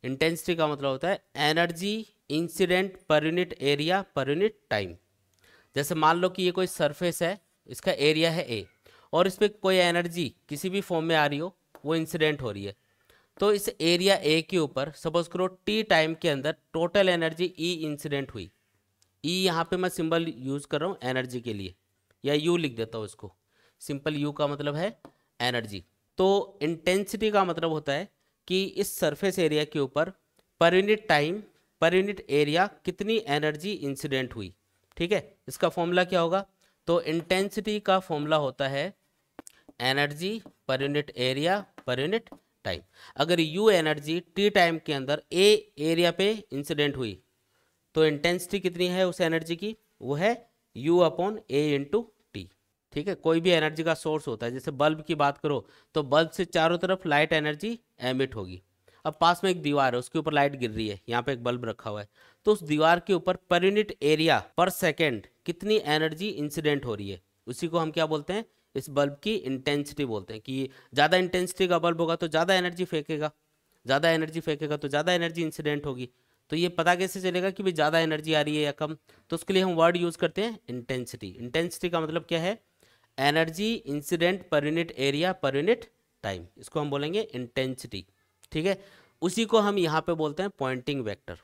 इंटेंसिटी का मतलब होता है energy incident per unit area per unit time जैसे मान लो कि ये कोई सरफेस है इसका एरिया है ए और इस पर कोई एनर्जी किसी भी फॉर्म में आ रही हो वो इंसिडेंट हो रही है तो इस एरिया ए के ऊपर सपोज करो टी टाइम के अंदर टोटल एनर्जी ई इंसिडेंट हुई ई e यहाँ पे मैं सिंबल यूज़ कर रहा हूँ एनर्जी के लिए या यू लिख देता हूँ इसको सिंपल यू का मतलब है एनर्जी तो इंटेंसिटी का मतलब होता है कि इस सरफेस एरिया के ऊपर per unit time per unit area कितनी एनर्जी इंसिडेंट हुई ठीक है इसका फॉर्मूला क्या होगा तो इंटेंसिटी का फॉर्मूला होता है energy per unit area per unit time अगर यू एनर्जी टी टाइम के अंदर ए एरिया पे इंसिडेंट हुई तो इंटेंसिटी कितनी है उस एनर्जी की वो है यू अपॉन ए इंटू ठीक है कोई भी एनर्जी का सोर्स होता है जैसे बल्ब की बात करो तो बल्ब से चारों तरफ लाइट एनर्जी एमिट होगी अब पास में एक दीवार है उसके ऊपर लाइट गिर रही है यहाँ पे एक बल्ब रखा हुआ है तो उस दीवार के ऊपर per unit area per second कितनी एनर्जी इंसिडेंट हो रही है उसी को हम क्या बोलते हैं इस बल्ब की इंटेंसिटी बोलते हैं कि ज़्यादा इंटेंसिटी का बल्ब होगा तो ज़्यादा एनर्जी फेंकेगा ज़्यादा एनर्जी फेंकेगा तो ज़्यादा एनर्जी इंसिडेंट होगी तो ये पता कैसे चलेगा कि भाई ज़्यादा एनर्जी आ रही है या कम तो उसके लिए हम वर्ड यूज़ करते हैं इंटेंसिटी इंटेंसिटी का मतलब क्या है energy incident per unit area per unit time इसको हम बोलेंगे इंटेंसिटी ठीक है उसी को हम यहाँ पे बोलते हैं Poynting vector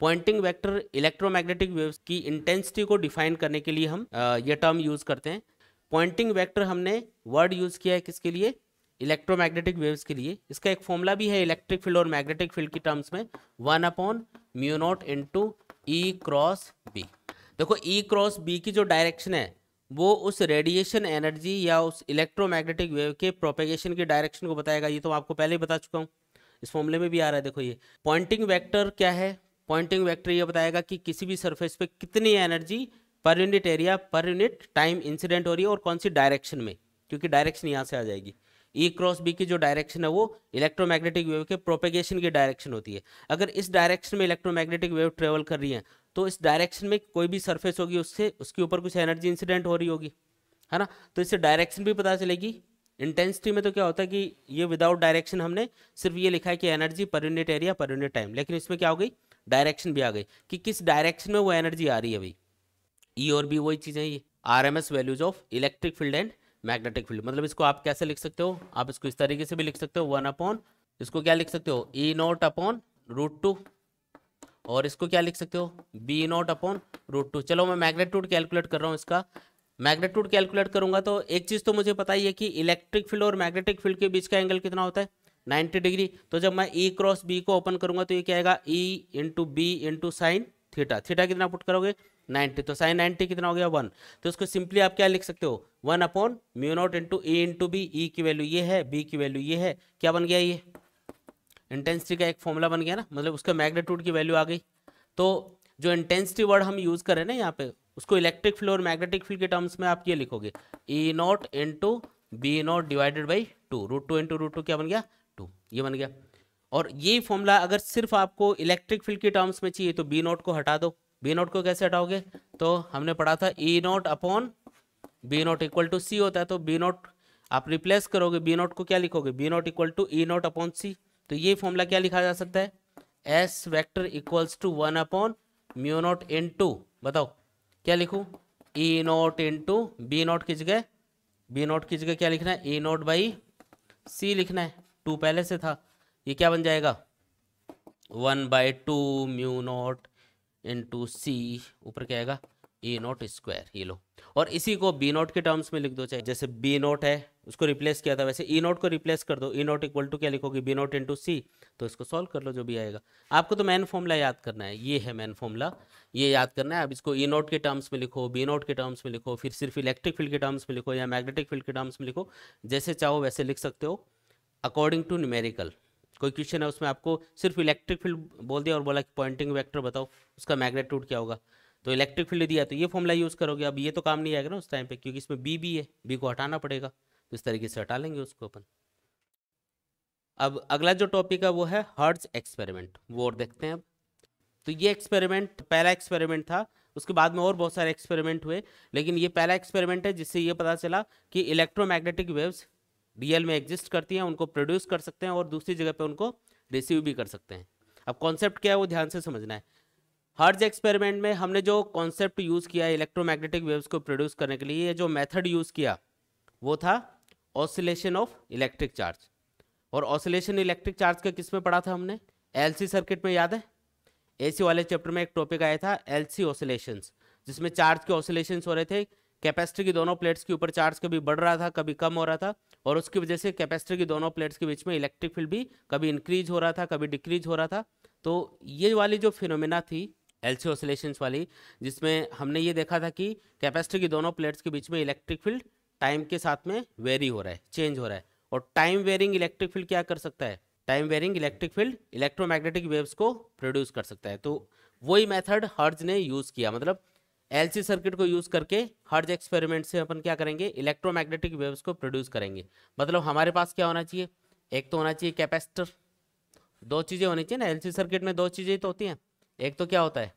Poynting vector electromagnetic waves की इंटेंसिटी को डिफाइन करने के लिए हम ये टर्म यूज़ करते हैं पॉइंटिंग वेक्टर हमने वर्ड यूज़ किया है किसके लिए इलेक्ट्रोमैग्नेटिक वेव्स के लिए इसका एक फॉर्मूला भी है इलेक्ट्रिक फील्ड और मैग्नेटिक फील्ड की टर्म्स में one upon mu naught into E cross B देखो ई क्रॉस बी की जो डायरेक्शन है वो उस रेडिएशन एनर्जी या उस इलेक्ट्रोमैग्नेटिक वेव के प्रोपेगेशन के डायरेक्शन को बताएगा ये तो आपको पहले ही बता चुका हूँ इस फॉर्मूले में भी आ रहा है देखो ये पॉइंटिंग वेक्टर क्या है पॉइंटिंग वेक्टर ये बताएगा कि किसी भी सरफेस पे कितनी energy per unit area per unit time incident हो रही है और कौन सी डायरेक्शन में क्योंकि डायरेक्शन यहाँ से आ जाएगी ई क्रॉस बी की जो डायरेक्शन है वो इलेक्ट्रोमैग्नेटिक वेव के प्रोपेगेशन की डायरेक्शन होती है अगर इस डायरेक्शन में इलेक्ट्रोमैग्नेटिक वेव ट्रेवल कर रही है तो इस डायरेक्शन में कोई भी सरफेस होगी उससे उसके ऊपर कुछ एनर्जी इंसिडेंट हो रही होगी है ना तो इससे डायरेक्शन भी पता चलेगी इंटेंसिटी में तो क्या होता है कि ये विदाउट डायरेक्शन हमने सिर्फ ये लिखा है कि energy per unit area per unit time लेकिन इसमें क्या हो गई डायरेक्शन भी आ गई कि किस डायरेक्शन में वो एनर्जी आ रही है भाई ई e और बी वही चीज़ें ये R M S values of electric field and magnetic field मतलब इसको आप कैसे लिख सकते हो आप इसको इस तरीके से भी लिख सकते हो वन अपॉन इसको क्या लिख सकते हो E naught upon root two और इसको क्या लिख सकते हो B naught upon root two चलो मैं मैग्नेट्यूड कैलकुलेट कर रहा हूँ इसका मैग्नेट्यूड कैलकुलेट करूंगा तो एक चीज़ तो मुझे पता ही है कि इलेक्ट्रिक फील्ड और मैग्नेटिक फील्ड के बीच का एंगल कितना होता है 90 डिग्री तो जब मैं ई क्रॉस बी को ओपन करूंगा तो ये क्या आएगा E into B into sine theta theta कितना पुट करोगे 90 तो साइन 90 कितना हो गया वन तो इसको सिंपली आप क्या लिख सकते हो one upon mu naught into A into B E की वैल्यू ये है बी की वैल्यू ये है क्या बन गया ये इंटेंसिटी का एक फॉर्मूला बन गया ना मतलब उसका मैग्नेट्यूड की वैल्यू आ गई तो जो इंटेंसिटी वर्ड हम यूज़ करें ना यहाँ पे उसको इलेक्ट्रिक फील्ड और मैग्नेटिक फील्ड के टर्म्स में आप ये लिखोगे E naught two B naught divided by two root two into root two क्या बन गया टू ये बन गया और ये फॉर्मूला अगर सिर्फ आपको इलेक्ट्रिक फील्ड के टर्म्स में चाहिए तो बी नॉट को हटा दो बी नॉट को कैसे हटाओगे तो हमने पढ़ा था E naught upon B naught equal to C होता है तो बी नॉट आप रिप्लेस करोगे बी नॉट को क्या लिखोगे B naught equal to E naught upon C तो ये फॉर्मूला क्या लिखा जा सकता है S vector equals to one upon mu naught into बताओ क्या लिखू A naught into B naught की जगह बी नॉट की जगह क्या लिखना है ए नॉट बाई सी लिखना है टू पहले से था ये क्या बन जाएगा one by two mu naught into C ऊपर क्या आएगा ई नॉट स्क्वायर ये लो और इसी को बी नॉट के टर्म्स में लिख दो चाहे जैसे बी नॉट है उसको रिप्लेस किया था वैसे ई e नॉट को रिप्लेस कर दो ई नॉट इक्वल टू क्या लिखोगे बी नॉट इंटू सी तो इसको सॉल्व कर लो जो भी आएगा आपको तो मैन फॉर्मूला याद करना है ये है मैन फॉर्मूला ये याद करना है अब इसको ई e नॉट के टर्म्स में लिखो बी नॉट के टर्म्स में लिखो फिर सिर्फ इलेक्ट्रिक फील्ड के टर्म्स में लिखो या मैग्नेटिक फील्ड के टर्म्स में लिखो जैसे चाहो वैसे लिख सकते हो अकॉर्डिंग टू न्यूमेरिकल कोई क्वेश्चन है उसमें आपको सिर्फ इलेक्ट्रिक फील्ड बोल दिया और बोला कि पॉइंटिंग वेक्टर बताओ उसका मैग्नेट्यूड क्या होगा तो इलेक्ट्रिक फील्ड दिया तो ये फॉर्मूला यूज़ करोगे अब ये तो काम नहीं आएगा ना उस टाइम पे क्योंकि इसमें बी बी है बी को हटाना पड़ेगा तो इस तरीके से हटा लेंगे उसको अपन अब अगला जो टॉपिक है वो है हर्ट्स एक्सपेरिमेंट वो और देखते हैं अब तो ये एक्सपेरिमेंट पहला एक्सपेरिमेंट था उसके बाद में और बहुत सारे एक्सपेरिमेंट हुए लेकिन ये पहला एक्सपेरिमेंट है जिससे ये पता चला कि इलेक्ट्रोमैग्नेटिक वेव्स रियल में एग्जिस्ट करती हैं उनको प्रोड्यूस कर सकते हैं और दूसरी जगह पर उनको रिसीव भी कर सकते हैं अब कॉन्सेप्ट क्या है वो ध्यान से समझना है हर्ज एक्सपेरिमेंट में हमने जो कॉन्सेप्ट यूज़ किया इलेक्ट्रोमैग्नेटिक वेव्स को प्रोड्यूस करने के लिए जो मेथड यूज़ किया वो था ऑसिलेशन ऑफ इलेक्ट्रिक चार्ज और ऑसिलेशन इलेक्ट्रिक चार्ज का किस में पढ़ा था हमने एलसी सर्किट में याद है एसी वाले चैप्टर में एक टॉपिक आया था एलसी ऑसिलेशंस जिसमें चार्ज के ऑसिलेशन हो रहे थे कैपेसिटर की दोनों प्लेट्स के ऊपर चार्ज कभी बढ़ रहा था कभी कम हो रहा था और उसकी वजह से कैपेसिटर की दोनों प्लेट्स के बीच में इलेक्ट्रिक फील्ड भी कभी इंक्रीज हो रहा था कभी डिक्रीज हो रहा था तो ये वाली जो फिनोमिना थी एल सी ऑसिलेशंस वाली जिसमें हमने ये देखा था कि कैपेसिटर की दोनों प्लेट्स के बीच में इलेक्ट्रिक फील्ड टाइम के साथ में वेरी हो रहा है चेंज हो रहा है और टाइम वेरिंग इलेक्ट्रिक फील्ड क्या कर सकता है time varying electric field electromagnetic waves को प्रोड्यूस कर सकता है तो वही मेथड हर्ज ने यूज़ किया मतलब एलसी सर्किट को यूज़ करके हर्ज एक्सपेरिमेंट से अपन क्या करेंगे इलेक्ट्रोमैग्नेटिक वेव्स को प्रोड्यूस करेंगे मतलब हमारे पास क्या होना चाहिए एक तो होना चाहिए कैपेसिटर दो चीज़ें होनी चाहिए ना एलसी सर्किट में दो चीज़ें तो होती हैं एक तो क्या होता है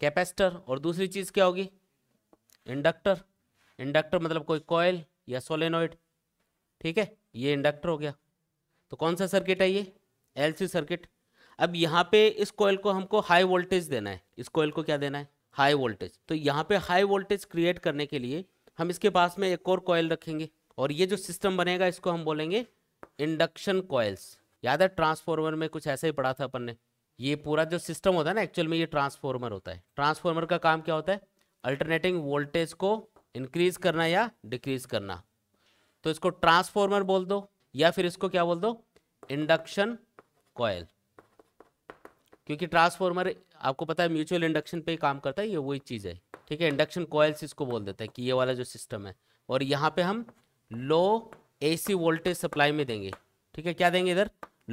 कैपेसिटर और दूसरी चीज़ क्या होगी इंडक्टर इंडक्टर मतलब कोई कॉयल या सोलेनोइड ठीक है ये इंडक्टर हो गया तो कौन सा सर्किट है ये एलसी सर्किट अब यहाँ पे इस कोयल को हमको हाई वोल्टेज देना है इस कोयल को क्या देना है हाई वोल्टेज तो यहाँ पे हाई वोल्टेज क्रिएट करने के लिए हम इसके पास में एक और कोयल रखेंगे और ये जो सिस्टम बनेगा इसको हम बोलेंगे इंडक्शन कोयल्स याद है ट्रांसफॉर्मर में कुछ ऐसा ही पढ़ा था अपन ने ये पूरा जो सिस्टम होता है ना एक्चुअल में ये ट्रांसफॉर्मर होता है ट्रांसफॉर्मर का काम क्या होता है अल्टरनेटिंग वोल्टेज को इंक्रीज करना या डिक्रीज करना तो इसको ट्रांसफॉर्मर बोल दो या फिर इसको क्या बोल दो इंडक्शन कॉयल क्योंकि ट्रांसफॉर्मर आपको पता है म्यूचुअल इंडक्शन पे ही काम करता है ये वही चीज़ है ठीक है इंडक्शन कॉयल्स इसको बोल देते हैं कि ये वाला जो सिस्टम है और यहाँ पे हम लो एसी वोल्टेज सप्लाई में देंगे ठीक है क्या देंगे इधर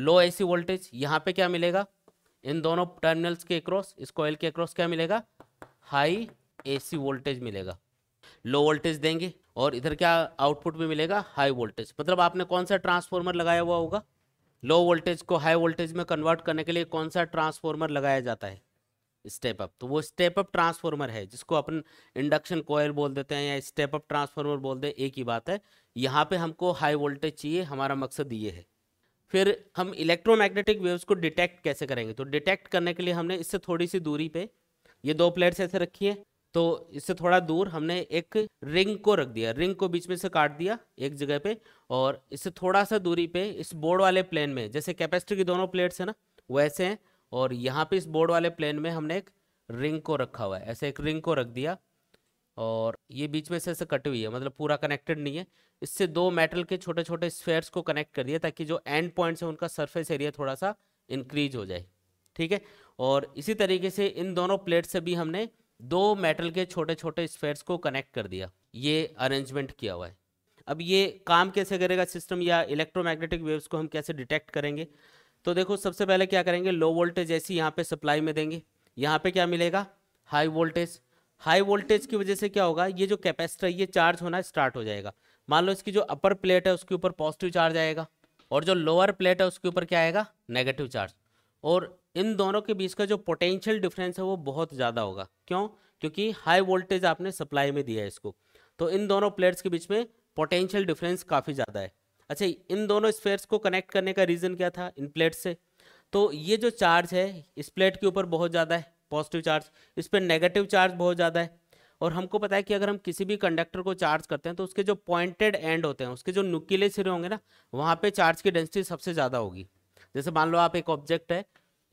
लो एसी वोल्टेज यहाँ पे क्या मिलेगा इन दोनों टर्मिनल्स के अक्रॉस इस कॉयल के अक्रॉस क्या मिलेगा हाई एसी वोल्टेज मिलेगा लो वोल्टेज देंगे और इधर क्या आउटपुट में मिलेगा हाई वोल्टेज मतलब आपने कौन सा ट्रांसफॉर्मर लगाया हुआ होगा लो वोल्टेज को हाई वोल्टेज में कन्वर्ट करने के लिए कौन सा ट्रांसफॉर्मर लगाया जाता है स्टेप अप तो वो स्टेप अप ट्रांसफॉर्मर है जिसको अपन इंडक्शन कोयल बोल देते हैं या स्टेप अप ट्रांसफॉर्मर बोल दें एक ही बात है यहाँ पे हमको हाई वोल्टेज चाहिए हमारा मकसद ये है फिर हम इलेक्ट्रोमैग्नेटिक वेव्स को डिटेक्ट कैसे करेंगे तो डिटेक्ट करने के लिए हमने इससे थोड़ी सी दूरी पे ये दो प्लेट्स ऐसे रखी हैं तो इससे थोड़ा दूर हमने एक रिंग को रख दिया रिंग को बीच में से काट दिया एक जगह पे और इससे थोड़ा सा दूरी पे इस बोर्ड वाले प्लेन में जैसे कैपेसिटर की दोनों प्लेट्स हैं ना वैसे हैं और यहाँ पर इस बोर्ड वाले प्लेन में हमने एक रिंग को रखा हुआ है ऐसे एक रिंग को रख दिया और ये बीच में से ऐसे कटी हुई है मतलब पूरा कनेक्टेड नहीं है इससे दो मेटल के छोटे छोटे स्फेयर्स को कनेक्ट कर दिया ताकि जो एंड पॉइंट्स हैं उनका सरफेस एरिया थोड़ा सा इंक्रीज हो जाए ठीक है और इसी तरीके से इन दोनों प्लेट से भी हमने दो मेटल के छोटे छोटे स्फेयर्स को कनेक्ट कर दिया ये अरेंजमेंट किया हुआ है अब ये काम कैसे करेगा सिस्टम या इलेक्ट्रोमैग्नेटिक वेव्स को हम कैसे डिटेक्ट करेंगे तो देखो सबसे पहले क्या करेंगे लो वोल्टेज ऐसी यहाँ पे सप्लाई में देंगे यहाँ पे क्या मिलेगा हाई वोल्टेज हाई वोल्टेज की वजह से क्या होगा ये जो कैपेसिटर ये चार्ज होना स्टार्ट हो जाएगा मान लो इसकी जो अपर प्लेट है उसके ऊपर पॉजिटिव चार्ज आएगा और जो लोअर प्लेट है उसके ऊपर क्या आएगा नेगेटिव चार्ज और इन दोनों के बीच का जो पोटेंशियल डिफरेंस है वो बहुत ज़्यादा होगा क्यों क्योंकि हाई वोल्टेज आपने सप्लाई में दिया है इसको तो इन दोनों प्लेट्स के बीच में पोटेंशियल डिफरेंस काफ़ी ज़्यादा है अच्छा इन दोनों स्पेयर्स को कनेक्ट करने का रीज़न क्या था इन प्लेट्स से तो ये जो चार्ज है इस प्लेट के ऊपर बहुत ज़्यादा है पॉजिटिव चार्ज इस पर नेगेटिव चार्ज बहुत ज़्यादा है और हमको पता है कि अगर हम किसी भी कंडक्टर को चार्ज करते हैं तो उसके जो पॉइंटेड एंड होते हैं उसके जो नुकीले सिरे होंगे ना वहाँ पे चार्ज की डेंसिटी सबसे ज़्यादा होगी जैसे मान लो आप एक ऑब्जेक्ट है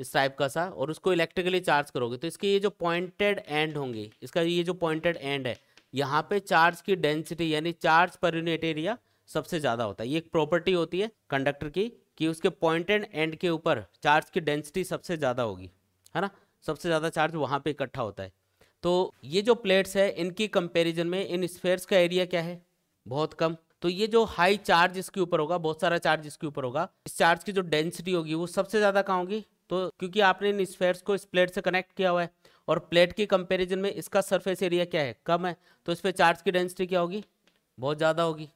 इस टाइप का सा और उसको इलेक्ट्रिकली चार्ज करोगे तो इसके ये जो पॉइंटेड एंड होंगे इसका ये जो पॉइंटेड एंड है यहाँ पर चार्ज की डेंसिटी यानी चार्ज पर यूनिट एरिया सबसे ज़्यादा होता है ये एक प्रॉपर्टी होती है कंडक्टर की कि उसके पॉइंटेड एंड के ऊपर चार्ज की डेंसिटी सबसे ज़्यादा होगी है ना सबसे ज़्यादा चार्ज वहाँ पे इकट्ठा होता है तो ये जो प्लेट्स है इनकी कंपैरिजन में इन स्फेयर्स का एरिया क्या है बहुत कम तो ये जो हाई चार्ज इसके ऊपर होगा बहुत सारा चार्ज इसके ऊपर होगा इस चार्ज की जो डेंसिटी होगी वो सबसे ज़्यादा कहाँ होगी तो क्योंकि आपने इन स्फेयर्स को इस प्लेट से कनेक्ट किया हुआ है और प्लेट के कंपेरिजन में इसका सरफेस एरिया क्या है कम है तो इस पर चार्ज की डेंसिटी क्या होगी बहुत ज़्यादा होगी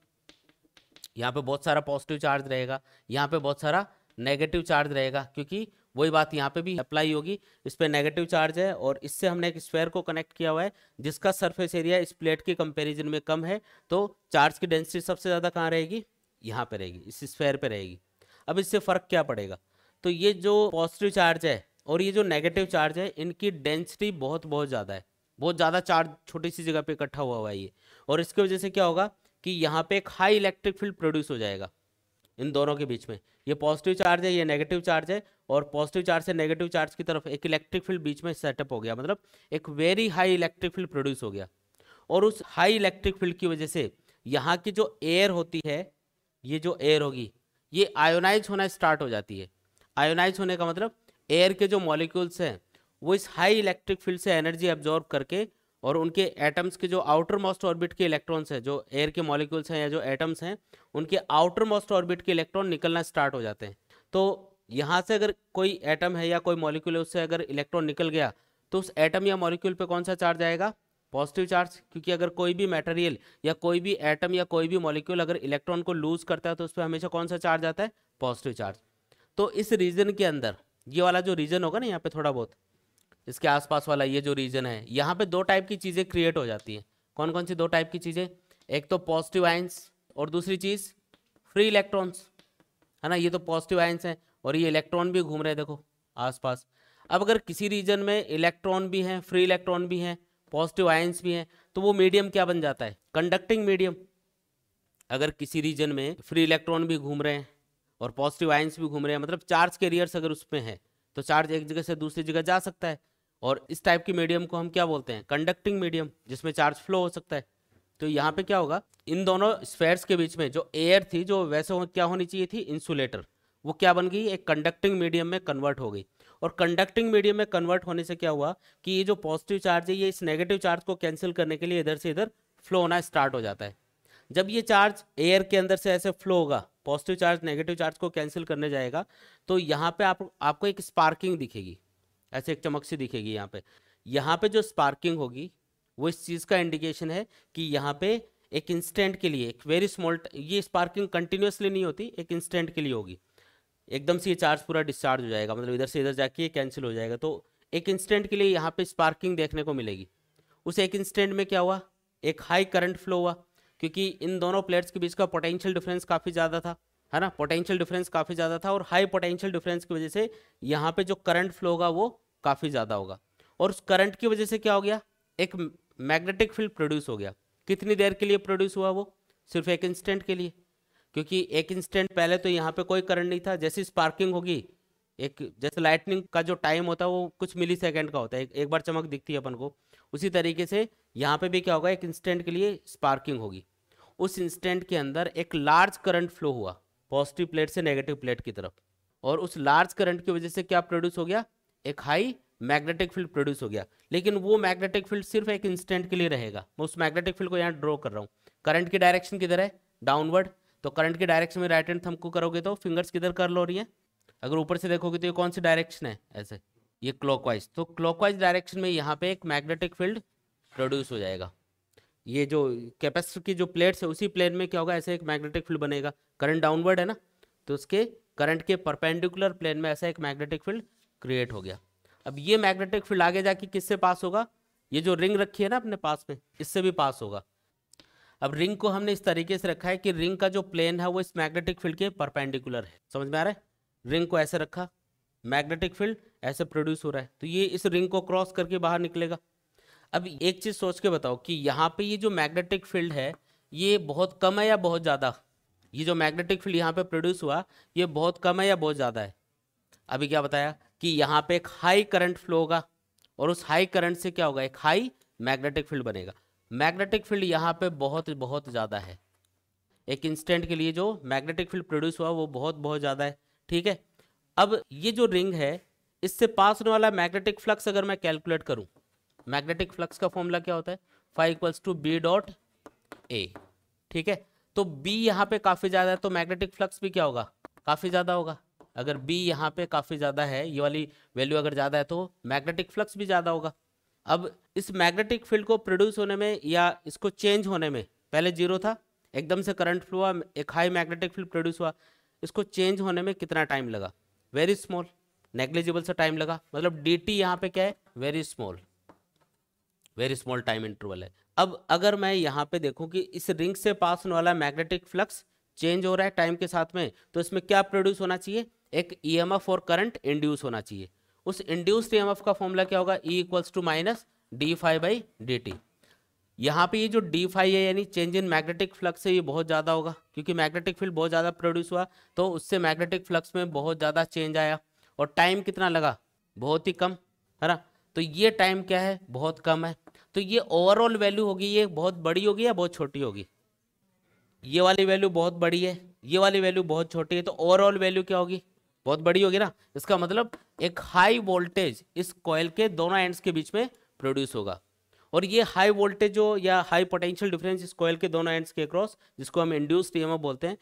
यहाँ पे बहुत सारा पॉजिटिव चार्ज रहेगा यहाँ पे बहुत सारा नेगेटिव चार्ज रहेगा क्योंकि वही बात यहाँ पे भी अप्लाई होगी इस पर नेगेटिव चार्ज है और इससे हमने एक स्क्वायर को कनेक्ट किया हुआ है जिसका सरफेस एरिया इस प्लेट के कंपेरिजन में कम है तो चार्ज की डेंसिटी सबसे ज़्यादा कहाँ रहेगी यहाँ पर रहेगी इस स्क्वायर पर रहेगी अब इससे फ़र्क क्या पड़ेगा तो ये जो पॉजिटिव चार्ज है और ये जो नेगेटिव चार्ज है इनकी डेंसिटी बहुत बहुत ज़्यादा है बहुत ज़्यादा चार्ज छोटी सी जगह पे इकट्ठा हुआ हुआ है ये और इसकी वजह से क्या होगा कि यहाँ पे एक हाई इलेक्ट्रिक फील्ड प्रोड्यूस हो जाएगा इन दोनों के बीच में ये पॉजिटिव चार्ज है ये नेगेटिव चार्ज है और पॉजिटिव चार्ज से नेगेटिव चार्ज की तरफ एक इलेक्ट्रिक फील्ड बीच में सेटअप हो गया मतलब एक very high electric field produce हो गया और उस हाई इलेक्ट्रिक फील्ड की वजह से यहाँ की जो एयर होती है ये जो एयर होगी ये आयोनाइज होना स्टार्ट हो जाती है आयोनाइज होने का मतलब एयर के जो मॉलिक्यूल्स हैं वो इस हाई इलेक्ट्रिक फील्ड से एनर्जी एब्जॉर्ब करके और उनके एटम्स के जो आउटर मोस्ट ऑर्बिट के इलेक्ट्रॉन्स हैं जो एयर के मॉलिक्यूल्स हैं या जो एटम्स हैं उनके आउटर मोस्ट ऑर्बिट के इलेक्ट्रॉन निकलना स्टार्ट हो जाते हैं तो यहाँ से अगर कोई एटम है या कोई मॉलिक्यूल है उससे अगर इलेक्ट्रॉन निकल गया तो उस एटम या मॉलिक्यूल पे कौन सा चार्ज आएगा पॉजिटिव चार्ज क्योंकि अगर कोई भी मटेरियल या कोई भी एटम या कोई भी मॉलिक्यूल अगर इलेक्ट्रॉन को लूज करता है तो उस पर हमेशा कौन सा चार्ज आता है पॉजिटिव चार्ज तो इस रीजन के अंदर ये वाला जो रीजन होगा ना यहाँ पे थोड़ा बहुत इसके आसपास वाला ये जो रीजन है यहाँ पे दो टाइप की चीज़ें क्रिएट हो जाती है कौन कौन सी दो टाइप की चीज़ें एक तो पॉजिटिव आइंस और दूसरी चीज़ फ्री इलेक्ट्रॉन्स है ना ये तो पॉजिटिव आयंस हैं और ये इलेक्ट्रॉन भी घूम रहे हैं देखो आसपास अब अगर किसी रीजन में इलेक्ट्रॉन भी हैं फ्री इलेक्ट्रॉन भी हैं पॉजिटिव आयंस भी हैं तो वो मीडियम क्या बन जाता है कंडक्टिंग मीडियम अगर किसी रीजन में फ्री इलेक्ट्रॉन भी घूम रहे हैं और पॉजिटिव आयंस भी घूम रहे हैं मतलब चार्ज कैरियर्स अगर उसमें है तो चार्ज एक जगह से दूसरी जगह जा सकता है और इस टाइप की मीडियम को हम क्या बोलते हैं कंडक्टिंग मीडियम जिसमें चार्ज फ्लो हो सकता है तो यहाँ पे क्या होगा इन दोनों स्फेयर्स के बीच में जो एयर थी जो वैसे हो, क्या होनी चाहिए थी इंसुलेटर वो क्या बन गई एक कंडक्टिंग मीडियम में कन्वर्ट हो गई और कंडक्टिंग मीडियम में कन्वर्ट होने से क्या हुआ कि ये जो पॉजिटिव चार्ज है ये इस नेगेटिव चार्ज को कैंसिल करने के लिए इधर से इधर फ्लो होना स्टार्ट हो जाता है जब ये चार्ज एयर के अंदर से ऐसे फ्लो होगा पॉजिटिव चार्ज नेगेटिव चार्ज को कैंसिल करने जाएगा तो यहाँ पे आप आपको एक स्पार्किंग दिखेगी ऐसे एक चमक सी दिखेगी यहाँ पे यहाँ पे जो स्पार्किंग होगी वो इस चीज़ का इंडिकेशन है कि यहाँ पे एक इंस्टेंट के लिए एक वेरी स्मॉल ये स्पार्किंग कंटिन्यूसली नहीं होती एक इंस्टेंट के लिए होगी एकदम से ये चार्ज पूरा डिस्चार्ज हो जाएगा मतलब इधर से इधर जाके ये कैंसिल हो जाएगा तो एक इंस्टेंट के लिए यहाँ पे स्पार्किंग देखने को मिलेगी उस एक इंस्टेंट में क्या हुआ एक हाई करंट फ्लो हुआ क्योंकि इन दोनों प्लेट्स के बीच का पोटेंशियल डिफरेंस काफ़ी ज़्यादा था है ना पोटेंशियल डिफरेंस काफ़ी ज़्यादा था और हाई पोटेंशियल डिफरेंस की वजह से यहाँ पे जो करंट फ्लो होगा वो काफ़ी ज़्यादा होगा और उस करंट की वजह से क्या हो गया एक मैग्नेटिक फील्ड प्रोड्यूस हो गया कितनी देर के लिए प्रोड्यूस हुआ वो सिर्फ एक इंस्टेंट के लिए क्योंकि एक इंस्टेंट पहले तो यहाँ पे कोई करंट नहीं था जैसी स्पार्किंग होगी एक जैसे लाइटनिंग का जो टाइम होता है वो कुछ मिली सेकेंड का होता है एक, एक बार चमक दिखती है अपन को उसी तरीके से यहाँ पे भी क्या होगा एक इंस्टेंट के लिए स्पार्किंग होगी उस इंस्टेंट के अंदर एक लार्ज करंट फ्लो हुआ पॉजिटिव प्लेट से नेगेटिव प्लेट की तरफ और उस लार्ज करंट की वजह से क्या प्रोड्यूस हो गया एक हाई मैग्नेटिक फील्ड प्रोड्यूस हो गया लेकिन वो मैग्नेटिक फील्ड सिर्फ एक इंस्टेंट के लिए रहेगा मैं उस मैग्नेटिक फील्ड को यहाँ ड्रॉ कर रहा हूँ करंट की डायरेक्शन किधर है डाउनवर्ड तो करंट की डायरेक्शन में राइट एंड थम को करोगे तो फिंगर्स किधर कर लो रही है अगर ऊपर से देखोगे तो ये कौन सी डायरेक्शन है ऐसे ये क्लॉकवाइज तो क्लॉकवाइज डायरेक्शन में यहाँ पे एक मैग्नेटिक फील्ड प्रोड्यूस हो जाएगा ये जो कैपेसिटर की जो प्लेट्स है उसी प्लेन में क्या होगा ऐसे एक मैग्नेटिक फील्ड बनेगा करंट डाउनवर्ड है ना तो उसके करंट के परपेंडिकुलर प्लेन में ऐसा एक मैग्नेटिक फील्ड क्रिएट हो गया अब ये मैग्नेटिक फील्ड आगे जाके किससे पास होगा ये जो रिंग रखी है ना अपने पास में इससे भी पास होगा अब रिंग को हमने इस तरीके से रखा है कि रिंग का जो प्लेन है वो इस मैग्नेटिक फील्ड के परपेंडिकुलर है समझ में आ रहा है रिंग को ऐसे रखा मैग्नेटिक फील्ड ऐसे प्रोड्यूस हो रहा है तो ये इस रिंग को क्रॉस करके बाहर निकलेगा अब एक चीज़ सोच के बताओ कि यहाँ पे ये जो मैग्नेटिक फील्ड है ये बहुत कम है या बहुत ज़्यादा ये जो मैग्नेटिक फील्ड यहाँ पे प्रोड्यूस हुआ ये बहुत कम है या बहुत ज़्यादा है अभी क्या बताया कि यहाँ पे एक हाई करंट फ्लो होगा और उस हाई करंट से क्या होगा एक हाई मैग्नेटिक फील्ड बनेगा मैग्नेटिक फील्ड यहाँ पे बहुत बहुत ज़्यादा है एक इंस्टेंट के लिए जो मैग्नेटिक फील्ड प्रोड्यूस हुआ वो बहुत बहुत ज़्यादा है ठीक है अब ये जो रिंग है इससे पास होने वाला मैग्नेटिक फ्लक्स अगर मैं कैलकुलेट करूँ मैग्नेटिक फ्लक्स का फॉर्मूला क्या होता है phi equals to B dot A ठीक है तो बी यहाँ पे काफ़ी ज़्यादा है तो मैग्नेटिक फ्लक्स भी क्या होगा काफ़ी ज़्यादा होगा अगर बी यहाँ पे काफ़ी ज़्यादा है ये वाली वैल्यू अगर ज़्यादा है तो मैग्नेटिक फ्लक्स भी ज़्यादा होगा अब इस मैग्नेटिक फील्ड को प्रोड्यूस होने में या इसको चेंज होने में पहले जीरो था एकदम से करंट फ्लो हुआ एक हाई मैग्नेटिक फील्ड प्रोड्यूस हुआ इसको चेंज होने में कितना टाइम लगा वेरी स्मॉल नेग्लिजिबल सा टाइम लगा मतलब डी टी यहाँ पे क्या है very small very small time interval है अब अगर मैं यहाँ पे देखूँ कि इस रिंग से पास होने वाला मैग्नेटिक फ्लक्स चेंज हो रहा है टाइम के साथ में तो इसमें क्या प्रोड्यूस होना चाहिए एक एफ e और करंट इंड्यूस होना चाहिए उस इंड्यूस्ड ईएमएफ e का फॉर्मूला क्या होगा E equals to minus D phi by D T यहाँ पे ये जो डी फाइव है यानी चेंज इन मैग्नेटिक फ्लक्स है ये बहुत ज़्यादा होगा क्योंकि मैग्नेटिक फील्ड बहुत ज़्यादा प्रोड्यूस हुआ तो उससे मैग्नेटिक फ्लक्स में बहुत ज़्यादा चेंज आया और टाइम कितना लगा बहुत ही कम है ना तो ये टाइम क्या है बहुत कम है तो ये ओवरऑल वैल्यू होगी ये बहुत बड़ी होगी या बहुत छोटी होगी ये वाली वैल्यू बहुत बड़ी है ये वाली वैल्यू बहुत छोटी है तो ओवरऑल वैल्यू क्या होगी बहुत बड़ी होगी ना इसका मतलब एक हाई वोल्टेज इस कॉयल के दोनों एंड्स के बीच में प्रोड्यूस होगा और ये हाई वोल्टेज जो या हाई पोटेंशियल डिफरेंस इस कॉयल के दोनों एंड्स के क्रॉस जिसको हम इंड्यूस टीएम बोलते हैं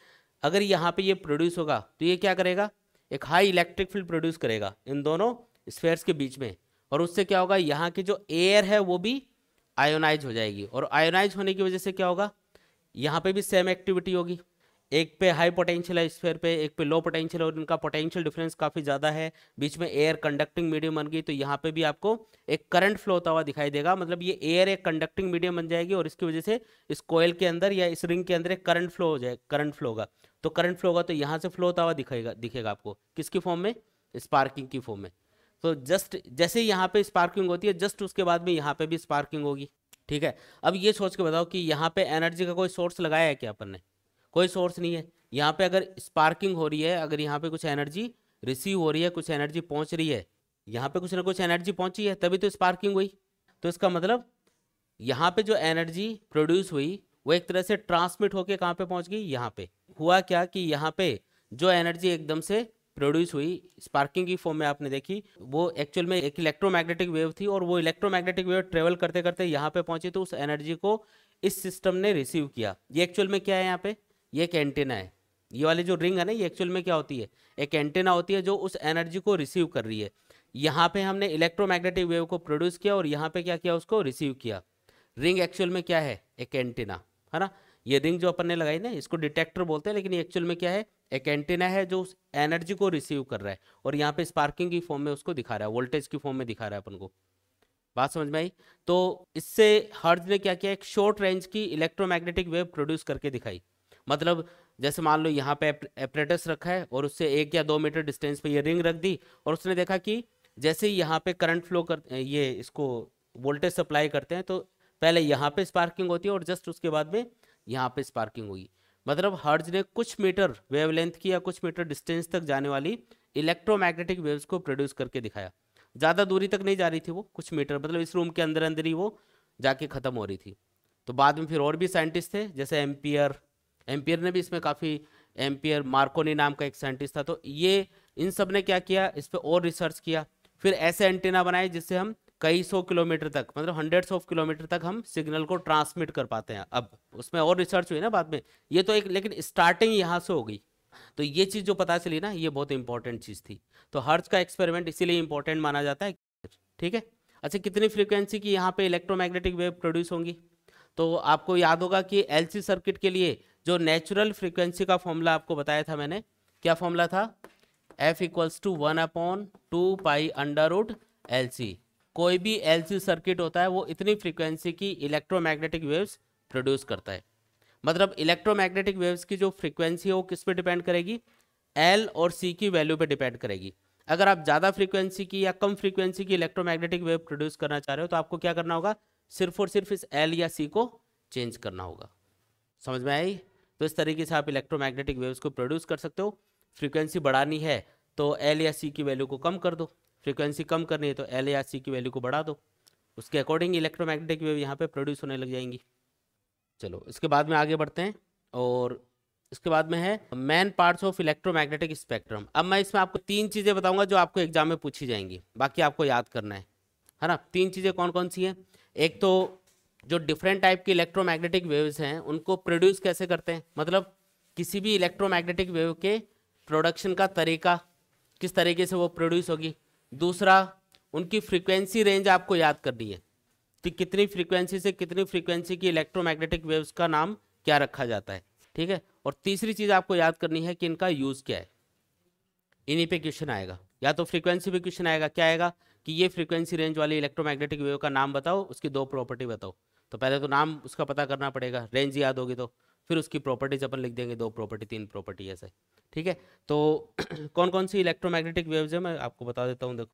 अगर यहाँ पे ये प्रोड्यूस होगा तो ये क्या करेगा एक हाई इलेक्ट्रिक फील्ड प्रोड्यूस करेगा इन दोनों स्पेयर्स के बीच में और उससे क्या होगा यहाँ की जो एयर है वो भी आयोनाइज हो जाएगी और आयोनाइज होने की वजह से क्या होगा यहाँ पे भी सेम एक्टिविटी होगी एक पे हाई पोटेंशियल है स्फेयर पे एक पे लो पोटेंशियल और इनका पोटेंशियल डिफरेंस काफ़ी ज़्यादा है बीच में एयर कंडक्टिंग मीडियम बन गई तो यहाँ पे भी आपको एक करंट फ्लो होता हुआ दिखाई देगा मतलब ये एयर एक कंडक्टिंग मीडियम बन जाएगी और इसकी वजह से इस कोयल के अंदर या इस रिंग के अंदर एक करंट फ्लो हो जाए करंट फ्लो होगा तो करंट फ्लो होगा तो यहाँ से फ्लो होता हुआ दिखेगा दिखेगा आपको किसकी फॉर्म में स्पार्किंग की फॉर्म में तो जस्ट जैसे यहाँ पे स्पार्किंग होती है जस्ट उसके बाद में यहाँ पे भी स्पार्किंग होगी ठीक है अब ये सोच के बताओ कि यहाँ पे एनर्जी का कोई सोर्स लगाया है क्या अपन ने कोई सोर्स नहीं है यहाँ पे अगर स्पार्किंग हो रही है अगर यहाँ पे कुछ एनर्जी रिसीव हो रही है कुछ एनर्जी पहुँच रही है यहाँ पे कुछ ना कुछ एनर्जी पहुँची है तभी तो स्पार्किंग हुई तो इसका मतलब यहाँ पे जो एनर्जी प्रोड्यूस हुई वो एक तरह से ट्रांसमिट होके कहाँ पे पहुँच गई यहाँ पे हुआ क्या कि यहाँ पे जो एनर्जी एकदम से प्रोड्यूस हुई स्पार्किंग की फॉर्म में आपने देखी वो एक्चुअल में एक इलेक्ट्रोमैग्नेटिक वेव थी और वो इलेक्ट्रोमैग्नेटिक वेव ट्रेवल करते करते यहाँ पे पहुंची तो उस एनर्जी को इस सिस्टम ने रिसीव किया ये एक्चुअल में क्या है यहाँ पे ये एक एंटेना है ये वाली जो रिंग है ना ये एक्चुअल में क्या होती है एक एंटेना होती है जो उस एनर्जी को रिसीव कर रही है यहाँ पे हमने इलेक्ट्रोमैग्नेटिक वेव को प्रोड्यूस किया और यहाँ पे क्या किया उसको रिसीव किया रिंग एक्चुअल में क्या है एक एंटेना है ना ये रिंग जो अपन ने लगाई ना इसको डिटेक्टर बोलते हैं लेकिन एक्चुअल में क्या है एक एंटीना है जो उस एनर्जी को रिसीव कर रहा है और यहाँ पे स्पार्किंग की फॉर्म में उसको दिखा रहा है वोल्टेज की फॉर्म में दिखा रहा है अपन को बात समझ में आई तो इससे हर्ज ने क्या किया एक शॉर्ट रेंज की इलेक्ट्रोमैग्नेटिक वेव प्रोड्यूस करके दिखाई मतलब जैसे मान लो यहाँ पे एपरेटस रखा है और उससे एक या दो मीटर डिस्टेंस पे ये रिंग रख दी और उसने देखा कि जैसे ही यहाँ पे करंट फ्लो कर ये इसको वोल्टेज सप्लाई करते हैं तो पहले यहाँ पे स्पार्किंग होती है और जस्ट उसके बाद में यहाँ पे स्पार्किंग हुई मतलब हर्ज ने कुछ मीटर वेवलेंथ की या कुछ मीटर डिस्टेंस तक जाने वाली इलेक्ट्रोमैग्नेटिक वेव्स को प्रोड्यूस करके दिखाया ज़्यादा दूरी तक नहीं जा रही थी वो कुछ मीटर मतलब इस रूम के अंदर अंदर ही वो जाके ख़त्म हो रही थी तो बाद में फिर और भी साइंटिस्ट थे जैसे एम्पियर एम्पियर ने भी इसमें काफ़ी एम्पियर मार्कोनी नाम का एक साइंटिस्ट था तो ये इन सब ने क्या किया इस पर और रिसर्च किया फिर ऐसे एंटीना बनाए जिससे हम कई सौ किलोमीटर तक मतलब हंड्रेड्स ऑफ किलोमीटर तक हम सिग्नल को ट्रांसमिट कर पाते हैं अब उसमें और रिसर्च हुई ना बाद में ये तो एक लेकिन स्टार्टिंग यहाँ से हो गई तो ये चीज़ जो पता चली ना ये बहुत इंपॉर्टेंट चीज़ थी तो हर्ज का एक्सपेरिमेंट इसीलिए इंपॉर्टेंट माना जाता है ठीक है अच्छा कितनी फ्रीक्वेंसी की यहाँ पे इलेक्ट्रोमैग्नेटिक वेव प्रोड्यूस होंगी तो आपको याद होगा कि एलसी सर्किट के लिए जो नेचुरल फ्रीक्वेंसी का फॉर्मूला आपको बताया था मैंने क्या फॉर्मूला था F equals to one upon two pi under root L C कोई भी एलसी सर्किट होता है वो इतनी फ्रीक्वेंसी की इलेक्ट्रोमैग्नेटिक वेव्स प्रोड्यूस करता है मतलब इलेक्ट्रोमैग्नेटिक वेव्स की जो फ्रीक्वेंसी है वो किस पे डिपेंड करेगी एल और सी की वैल्यू पे डिपेंड करेगी अगर आप ज़्यादा फ्रीक्वेंसी की या कम फ्रीक्वेंसी की इलेक्ट्रोमैग्नेटिक वेव प्रोड्यूस करना चाह रहे हो तो आपको क्या करना होगा सिर्फ और सिर्फ इस एल या सी को चेंज करना होगा समझ में आई तो इस तरीके से आप इलेक्ट्रोमैग्नेटिक वेव्स को प्रोड्यूस कर सकते हो फ्रीक्वेंसी बढ़ानी है तो एल या सी की वैल्यू को कम कर दो फ्रिक्वेंसी कम करनी है तो एल या सी की वैल्यू को बढ़ा दो उसके अकॉर्डिंग इलेक्ट्रोमैग्नेटिक वेव यहाँ पे प्रोड्यूस होने लग जाएंगी चलो इसके बाद में आगे बढ़ते हैं और इसके बाद में है main parts of electromagnetic spectrum अब मैं इसमें आपको तीन चीज़ें बताऊंगा जो आपको एग्जाम में पूछी जाएंगी बाकी आपको याद करना है है ना तीन चीज़ें कौन कौन सी हैं एक तो जो डिफरेंट टाइप की इलेक्ट्रोमैग्नेटिक वेव्स हैं उनको प्रोड्यूस कैसे करते हैं मतलब किसी भी इलेक्ट्रोमैग्नेटिक वेव के प्रोडक्शन का तरीका किस तरीके से वो प्रोड्यूस होगी दूसरा उनकी फ्रीक्वेंसी रेंज आपको याद करनी है कि कितनी फ्रीक्वेंसी से कितनी फ्रीक्वेंसी की इलेक्ट्रोमैग्नेटिक वेव्स का नाम क्या रखा जाता है ठीक है और तीसरी चीज़ आपको याद करनी है कि इनका यूज़ क्या है इन्हीं पे क्वेश्चन आएगा या तो फ्रीक्वेंसी पे क्वेश्चन आएगा क्या आएगा कि ये फ्रीक्वेंसी रेंज वाली इलेक्ट्रोमैग्नेटिक वेव का नाम बताओ उसकी दो प्रॉपर्टी बताओ तो पहले तो नाम उसका पता करना पड़ेगा रेंज याद होगी तो फिर उसकी प्रॉपर्टीज अपन लिख देंगे दो प्रॉपर्टी तीन प्रॉपर्टी ऐसे ठीक है तो कौन कौन सी इलेक्ट्रोमैग्नेटिक वेव्स है मैं आपको बता देता हूँ देखो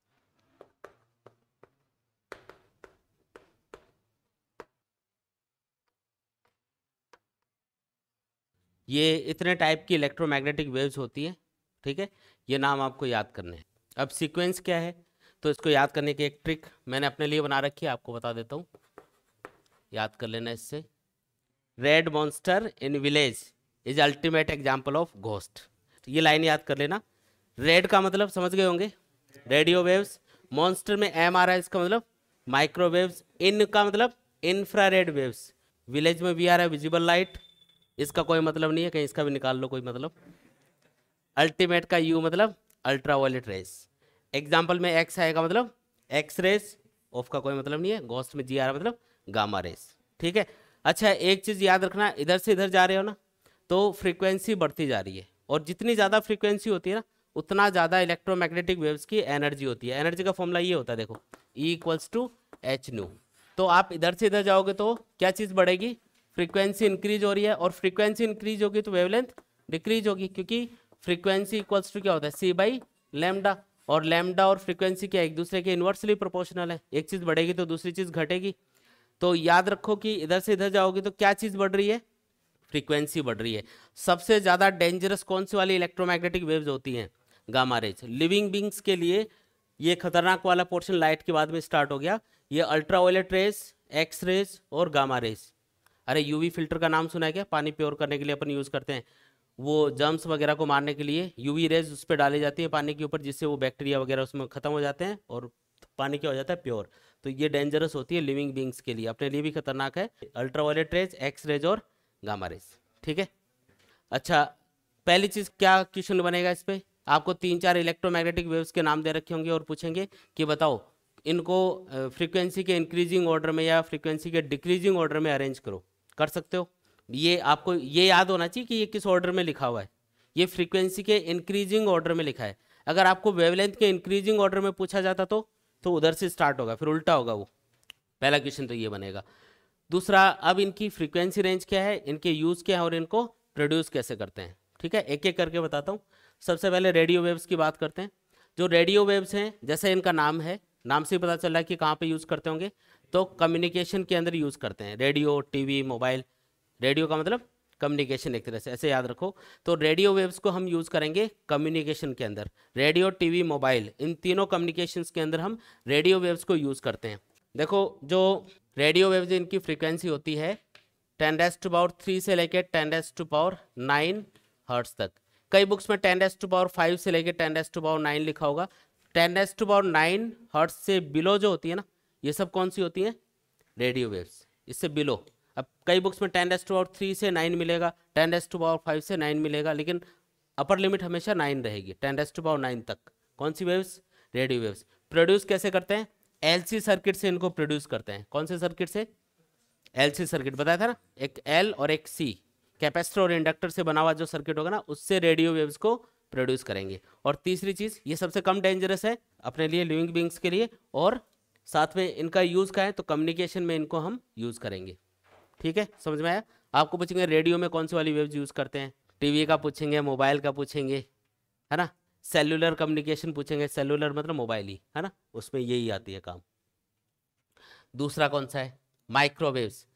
ये इतने टाइप की इलेक्ट्रोमैग्नेटिक वेव्स होती है ठीक है ये नाम आपको याद करने हैं अब सीक्वेंस क्या है तो इसको याद करने की एक ट्रिक मैंने अपने लिए बना रखी है आपको बता देता हूँ याद कर लेना इससे red monster in village is ultimate example of ghost ये लाइन याद कर लेना रेड का मतलब समझ गए होंगे रेडियो वेव्स मॉन्स्टर में एम आर इसका मतलब माइक्रोवेव्स इन का मतलब रेड वेव्स विलेज में भी आ रहा है विजिबल लाइट इसका कोई मतलब नहीं है कहीं इसका भी निकाल लो कोई मतलब अल्टीमेट का यू मतलब अल्ट्रा वॉलेट रेस एग्जाम्पल में एक्स आएगा मतलब एक्स रेस ऑफ का कोई मतलब नहीं है गोस्ट में जी आ रहा मतलब गामा रेस ठीक है अच्छा एक चीज़ याद रखना इधर से इधर जा रहे हो ना तो फ्रीक्वेंसी बढ़ती जा रही है और जितनी ज़्यादा फ्रीक्वेंसी होती है ना उतना ज़्यादा इलेक्ट्रोमैग्नेटिक वेव्स की एनर्जी होती है एनर्जी का फॉर्मूला ये होता है देखो E equals to H nu तो आप इधर से इधर जाओगे तो क्या चीज़ बढ़ेगी फ्रीक्वेंसी इंक्रीज हो रही है और फ्रीक्वेंसी इंक्रीज होगी तो वेवलेंथ डिक्रीज होगी क्योंकि फ्रीक्वेंसी इक्वल्स टू क्या होता है सी बाई लेमडा और लेमडा और फ्रीक्वेंसी क्या एक दूसरे के इन्वर्सली प्रोपोर्शनल है एक चीज़ बढ़ेगी तो दूसरी चीज़ घटेगी तो याद रखो कि इधर से इधर जाओगे तो क्या चीज़ बढ़ रही है फ्रीक्वेंसी बढ़ रही है सबसे ज़्यादा डेंजरस कौन सी वाली इलेक्ट्रोमैग्नेटिक वेव्स होती हैं गामा रेज लिविंग बींग्स के लिए ये खतरनाक वाला पोर्शन लाइट के बाद में स्टार्ट हो गया ये ultraviolet rays X rays और गामा रेज अरे यूवी फिल्टर का नाम सुना है क्या पानी प्योर करने के लिए अपन यूज़ करते हैं वो जर्म्स वगैरह को मारने के लिए यूवी रेज उस पर डाली जाती है पानी के ऊपर जिससे वो बैक्टीरिया वगैरह उसमें ख़त्म हो जाते हैं और पानी क्या हो जाता है प्योर तो ये डेंजरस होती है लिविंग बींग्स के लिए अपने लिए भी खतरनाक है अल्ट्रावायलेट रेज एक्स रेज और गामा रेज ठीक है अच्छा पहली चीज़ क्या क्वेश्चन बनेगा इस पर आपको तीन चार इलेक्ट्रोमैग्नेटिक वेव्स के नाम दे रखे होंगे और पूछेंगे कि बताओ इनको फ्रीक्वेंसी के इंक्रीजिंग ऑर्डर में या फ्रीक्वेंसी के डिक्रीजिंग ऑर्डर में अरेंज करो कर सकते हो ये आपको ये याद होना चाहिए कि ये किस ऑर्डर में लिखा हुआ है ये फ्रीक्वेंसी के इंक्रीजिंग ऑर्डर में लिखा है अगर आपको वेवलेंथ के इंक्रीजिंग ऑर्डर में पूछा जाता तो तो उधर से स्टार्ट होगा फिर उल्टा होगा वो पहला क्वेश्चन तो ये बनेगा दूसरा अब इनकी फ्रीक्वेंसी रेंज क्या है इनके यूज़ क्या है और इनको प्रोड्यूस कैसे करते हैं ठीक है एक एक करके बताता हूँ सबसे पहले रेडियो वेव्स की बात करते हैं जो रेडियो वेव्स हैं जैसे इनका नाम है नाम से पता चल रहा है कि कहाँ पे यूज़ करते होंगे तो कम्युनिकेशन के अंदर यूज़ करते हैं रेडियो टीवी मोबाइल रेडियो का मतलब कम्युनिकेशन एक तरह से ऐसे याद रखो तो रेडियो वेव्स को हम यूज़ करेंगे कम्युनिकेशन के अंदर रेडियो टीवी मोबाइल इन तीनों कम्युनिकेशंस के अंदर हम रेडियो वेव्स को यूज़ करते हैं देखो जो रेडियो वेव्स इनकी फ्रिक्वेंसी होती है टेन डेस टू पावर थ्री से लेकर टेन डेस टू पावर नाइन हर्ट्स तक कई बुक्स में टेन डेस टू पावर फाइव से लेकर टेन डेस टू पावर नाइन लिखा होगा ten raised to power nine hertz से बिलो जो होती है ना ये सब कौन सी होती हैं रेडियो वेव्स इससे बिलो अब कई बुक्स में टेन एस टू और थ्री से नाइन मिलेगा टेन एस टू पावर फाइव से नाइन मिलेगा लेकिन अपर लिमिट हमेशा नाइन रहेगी टेन एस टू पावर नाइन तक कौन सी वेव्स रेडियो वेव्स प्रोड्यूस कैसे करते हैं एलसी सर्किट से इनको प्रोड्यूस करते हैं कौन से सर्किट से एलसी सर्किट बताया था ना एक एल और एक सी कैपेसिटर और इंडक्टर से बना हुआ जो सर्किट होगा ना उससे रेडियो वेव्स को प्रोड्यूस करेंगे और तीसरी चीज़ ये सबसे कम डेंजरस है अपने लिए लिविंग बींग्स के लिए और साथ में इनका यूज़ का है तो कम्युनिकेशन में इनको हम यूज़ करेंगे ठीक है समझ में आया आपको पूछेंगे रेडियो में कौन सी वाली वेव्स यूज़ करते हैं टीवी का पूछेंगे मोबाइल का पूछेंगे है ना सेलुलर कम्युनिकेशन पूछेंगे सेलुलर मतलब मोबाइल ही है ना उसमें यही आती है काम दूसरा कौन सा है माइक्रोवेव्स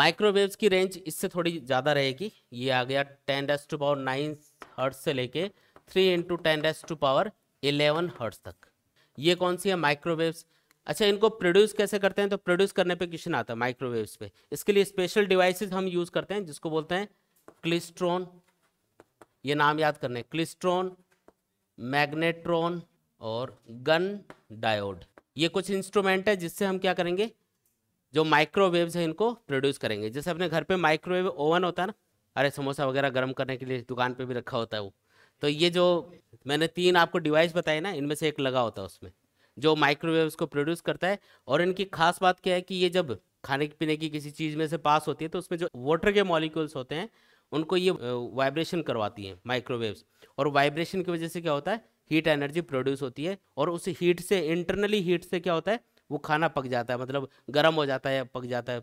माइक्रोवेव्स की रेंज इससे थोड़ी ज़्यादा रहेगी ये आ गया टेन डैस टू पावर नाइन हर्ट से लेके थ्री इंटू टेन डैस टू पावर इलेवन हर्ट्स तक ये कौन सी है माइक्रोवेव्स अच्छा इनको प्रोड्यूस कैसे करते हैं तो प्रोड्यूस करने पे क्वेश्चन आता है माइक्रोवेव्स पे इसके लिए स्पेशल डिवाइसेस हम यूज करते हैं जिसको बोलते हैं क्लिस्ट्रॉन ये नाम याद करने क्लिस्ट्रॉन मैग्नेट्रॉन और गन डायोड ये कुछ इंस्ट्रूमेंट है जिससे हम क्या करेंगे जो माइक्रोवेव्स है इनको प्रोड्यूस करेंगे जैसे अपने घर पर माइक्रोवेव ओवन होता है ना अरे समोसा वगैरह गर्म करने के लिए दुकान पर भी रखा होता है वो तो ये जो मैंने तीन आपको डिवाइस बताए ना इनमें से एक लगा होता है उसमें जो माइक्रोवेव्स को प्रोड्यूस करता है और इनकी खास बात क्या है कि ये जब खाने पीने की किसी चीज़ में से पास होती है तो उसमें जो वाटर के मॉलिक्यूल्स होते हैं उनको ये वाइब्रेशन करवाती हैं माइक्रोवेव्स और वाइब्रेशन की वजह से क्या होता है हीट एनर्जी प्रोड्यूस होती है और उस हीट से इंटरनली हीट से क्या होता है वो खाना पक जाता है मतलब गर्म हो जाता है पक जाता है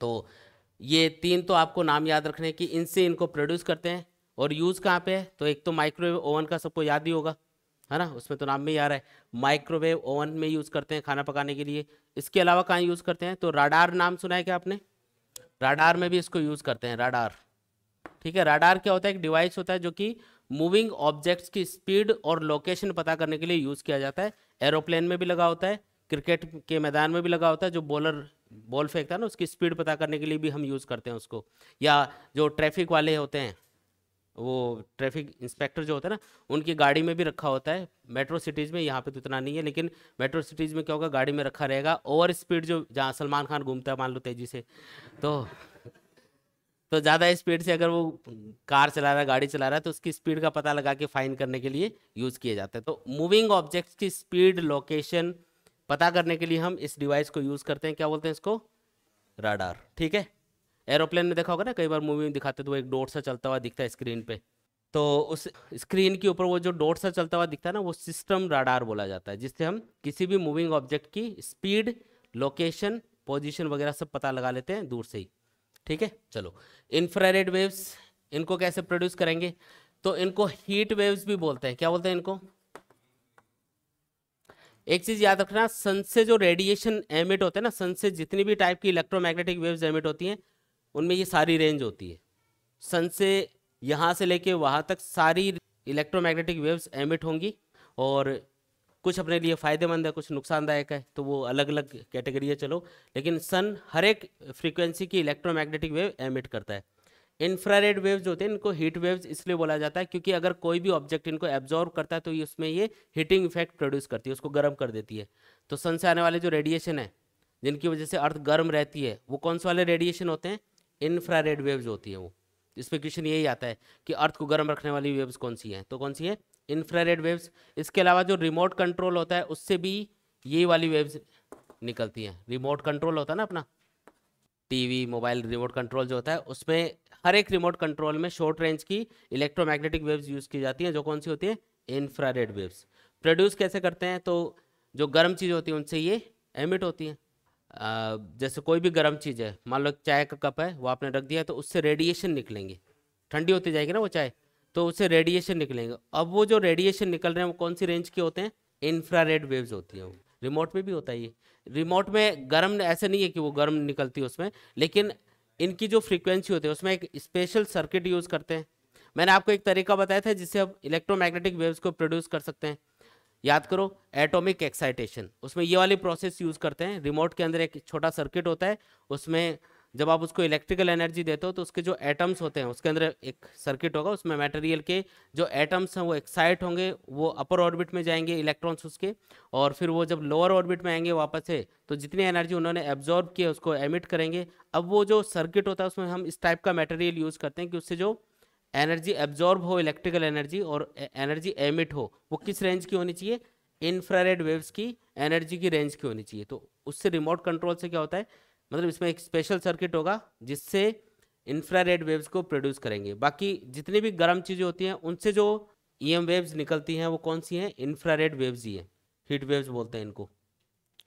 तो ये तीन तो आपको नाम याद रखने कि इनसे इनको प्रोड्यूस करते हैं और यूज़ कहाँ पे है तो एक तो माइक्रोवेव ओवन का सबको याद ही होगा है ना उसमें तो नाम में ही आ रहा है माइक्रोवेव ओवन में यूज़ करते हैं खाना पकाने के लिए इसके अलावा कहाँ यूज़ करते हैं तो राडार नाम सुना है क्या आपने राडार में भी इसको यूज़ करते हैं राडार ठीक है राडार क्या होता है एक डिवाइस होता है जो कि मूविंग ऑब्जेक्ट्स की स्पीड और लोकेशन पता करने के लिए यूज़ किया जाता है एरोप्लेन में भी लगा होता है क्रिकेट के मैदान में भी लगा होता है जो बॉलर बॉल फेंकता है ना उसकी स्पीड पता करने के लिए भी हम यूज़ करते हैं उसको या जो ट्रैफिक वाले होते हैं वो ट्रैफिक इंस्पेक्टर जो होता है ना उनकी गाड़ी में भी रखा होता है मेट्रो सिटीज़ में यहाँ पे तो इतना नहीं है लेकिन मेट्रो सिटीज़ में क्या होगा गाड़ी में रखा रहेगा ओवर स्पीड जो जहाँ सलमान खान घूमता है मान लो तेज़ी से तो तो ज़्यादा स्पीड से अगर वो कार चला रहा है गाड़ी चला रहा है तो उसकी स्पीड का पता लगा के फाइन करने के लिए यूज़ किया जाता है तो मूविंग ऑब्जेक्ट्स की स्पीड लोकेशन पता करने के लिए हम इस डिवाइस को यूज़ करते हैं क्या बोलते हैं इसको राडार ठीक है एरोप्लेन में देखा होगा ना कई बार मूवी में दिखाते तो वो एक डोट सा चलता हुआ दिखता है स्क्रीन पे तो उस स्क्रीन के ऊपर वो जो डोट सा चलता हुआ दिखता है ना वो सिस्टम राडार बोला जाता है जिससे हम किसी भी मूविंग ऑब्जेक्ट की स्पीड लोकेशन पोजिशन वगैरह सब पता लगा लेते हैं दूर से ही ठीक है चलो इन्फ्रारेड वेव्स इनको कैसे प्रोड्यूस करेंगे तो इनको हीट वेव्स भी बोलते हैं क्या बोलते हैं इनको एक चीज याद रखना सन से जो रेडिएशन एमिट होते हैं ना सन से जितनी भी टाइप की इलेक्ट्रोमैग्नेटिक वेव्स एमिट होती हैं उनमें ये सारी रेंज होती है सन से यहाँ से लेके वहाँ तक सारी इलेक्ट्रोमैग्नेटिक वेव्स एमिट होंगी और कुछ अपने लिए फ़ायदेमंद है कुछ नुकसानदायक है तो वो अलग अलग कैटेगरी है चलो लेकिन सन हर एक फ्रीक्वेंसी की इलेक्ट्रोमैग्नेटिक वेव एमिट करता है इंफ्रारेड वेव्स होते हैं इनको हीट वेव्स इसलिए बोला जाता है क्योंकि अगर कोई भी ऑब्जेक्ट इनको एब्जॉर्व करता है तो उसमें ये हीटिंग इफेक्ट प्रोड्यूस करती है उसको गर्म कर देती है तो सन से आने वाले जो रेडिएशन है जिनकी वजह से अर्थ गर्म रहती है वो कौन से वाले रेडिएशन होते हैं रेड वेव्स होती है वो इसमें क्वेश्चन यही आता है कि अर्थ को गर्म रखने वाली वेव्स कौन सी हैं तो कौन सी है इन्फ्रारेड वेव्स इसके अलावा जो रिमोट कंट्रोल होता है उससे भी ये वाली वेव्स निकलती हैं रिमोट कंट्रोल होता है ना अपना टीवी मोबाइल रिमोट कंट्रोल जो होता है उसमें हर एक रिमोट कंट्रोल में शॉर्ट रेंज की इलेक्ट्रोमैग्नेटिक वेव्स यूज़ की जाती हैं जो कौन सी होती है इन्फ्रारेड वेव्स प्रोड्यूस कैसे करते हैं तो जो गर्म चीज़ होती हैं उनसे ये एमिट होती हैं जैसे कोई भी गर्म चीज़ है मान लो चाय का कप है वो आपने रख दिया तो उससे रेडिएशन निकलेंगे ठंडी होती जाएगी ना वो चाय तो उससे रेडिएशन निकलेंगे अब वो जो रेडिएशन निकल रहे हैं वो कौन सी रेंज के होते हैं इंफ्रारेड वेव्स होती हैं वो रिमोट में भी होता है ये रिमोट में गर्म ऐसे नहीं है कि वो गर्म निकलती है उसमें लेकिन इनकी जो फ्रिक्वेंसी होती है उसमें एक स्पेशल सर्किट यूज़ करते हैं मैंने आपको एक तरीका बताया था जिससे आप इलेक्ट्रोमैग्नेटिक वेव्स को प्रोड्यूस कर सकते हैं याद करो एटॉमिक एक्साइटेशन उसमें ये वाली प्रोसेस यूज़ करते हैं रिमोट के अंदर एक छोटा सर्किट होता है उसमें जब आप उसको इलेक्ट्रिकल एनर्जी देते हो तो उसके जो एटम्स होते हैं उसके अंदर एक सर्किट होगा उसमें मटेरियल के जो एटम्स हैं वो एक्साइट होंगे वो अपर ऑर्बिट में जाएंगे इलेक्ट्रॉन्स उसके और फिर वो जब लोअर ऑर्बिट में आएंगे वापस से तो जितनी एनर्जी उन्होंने एब्जॉर्ब किया उसको एमिट करेंगे अब वो जो सर्किट होता है उसमें हम इस टाइप का मटेरियल यूज़ करते हैं कि उससे जो एनर्जी एब्जॉर्ब हो इलेक्ट्रिकल एनर्जी और एनर्जी एमिट हो वो किस रेंज की होनी चाहिए इंफ्रारेड वेव्स की एनर्जी की रेंज की होनी चाहिए तो उससे रिमोट कंट्रोल से क्या होता है मतलब इसमें एक स्पेशल सर्किट होगा जिससे इंफ्रारेड वेव्स को प्रोड्यूस करेंगे बाकी जितनी भी गर्म चीज़ें होती हैं उनसे जो ई वेव्स निकलती हैं वो कौन सी हैं इंफ्रारेड वेव्स ही हैं हीट वेव्स बोलते हैं इनको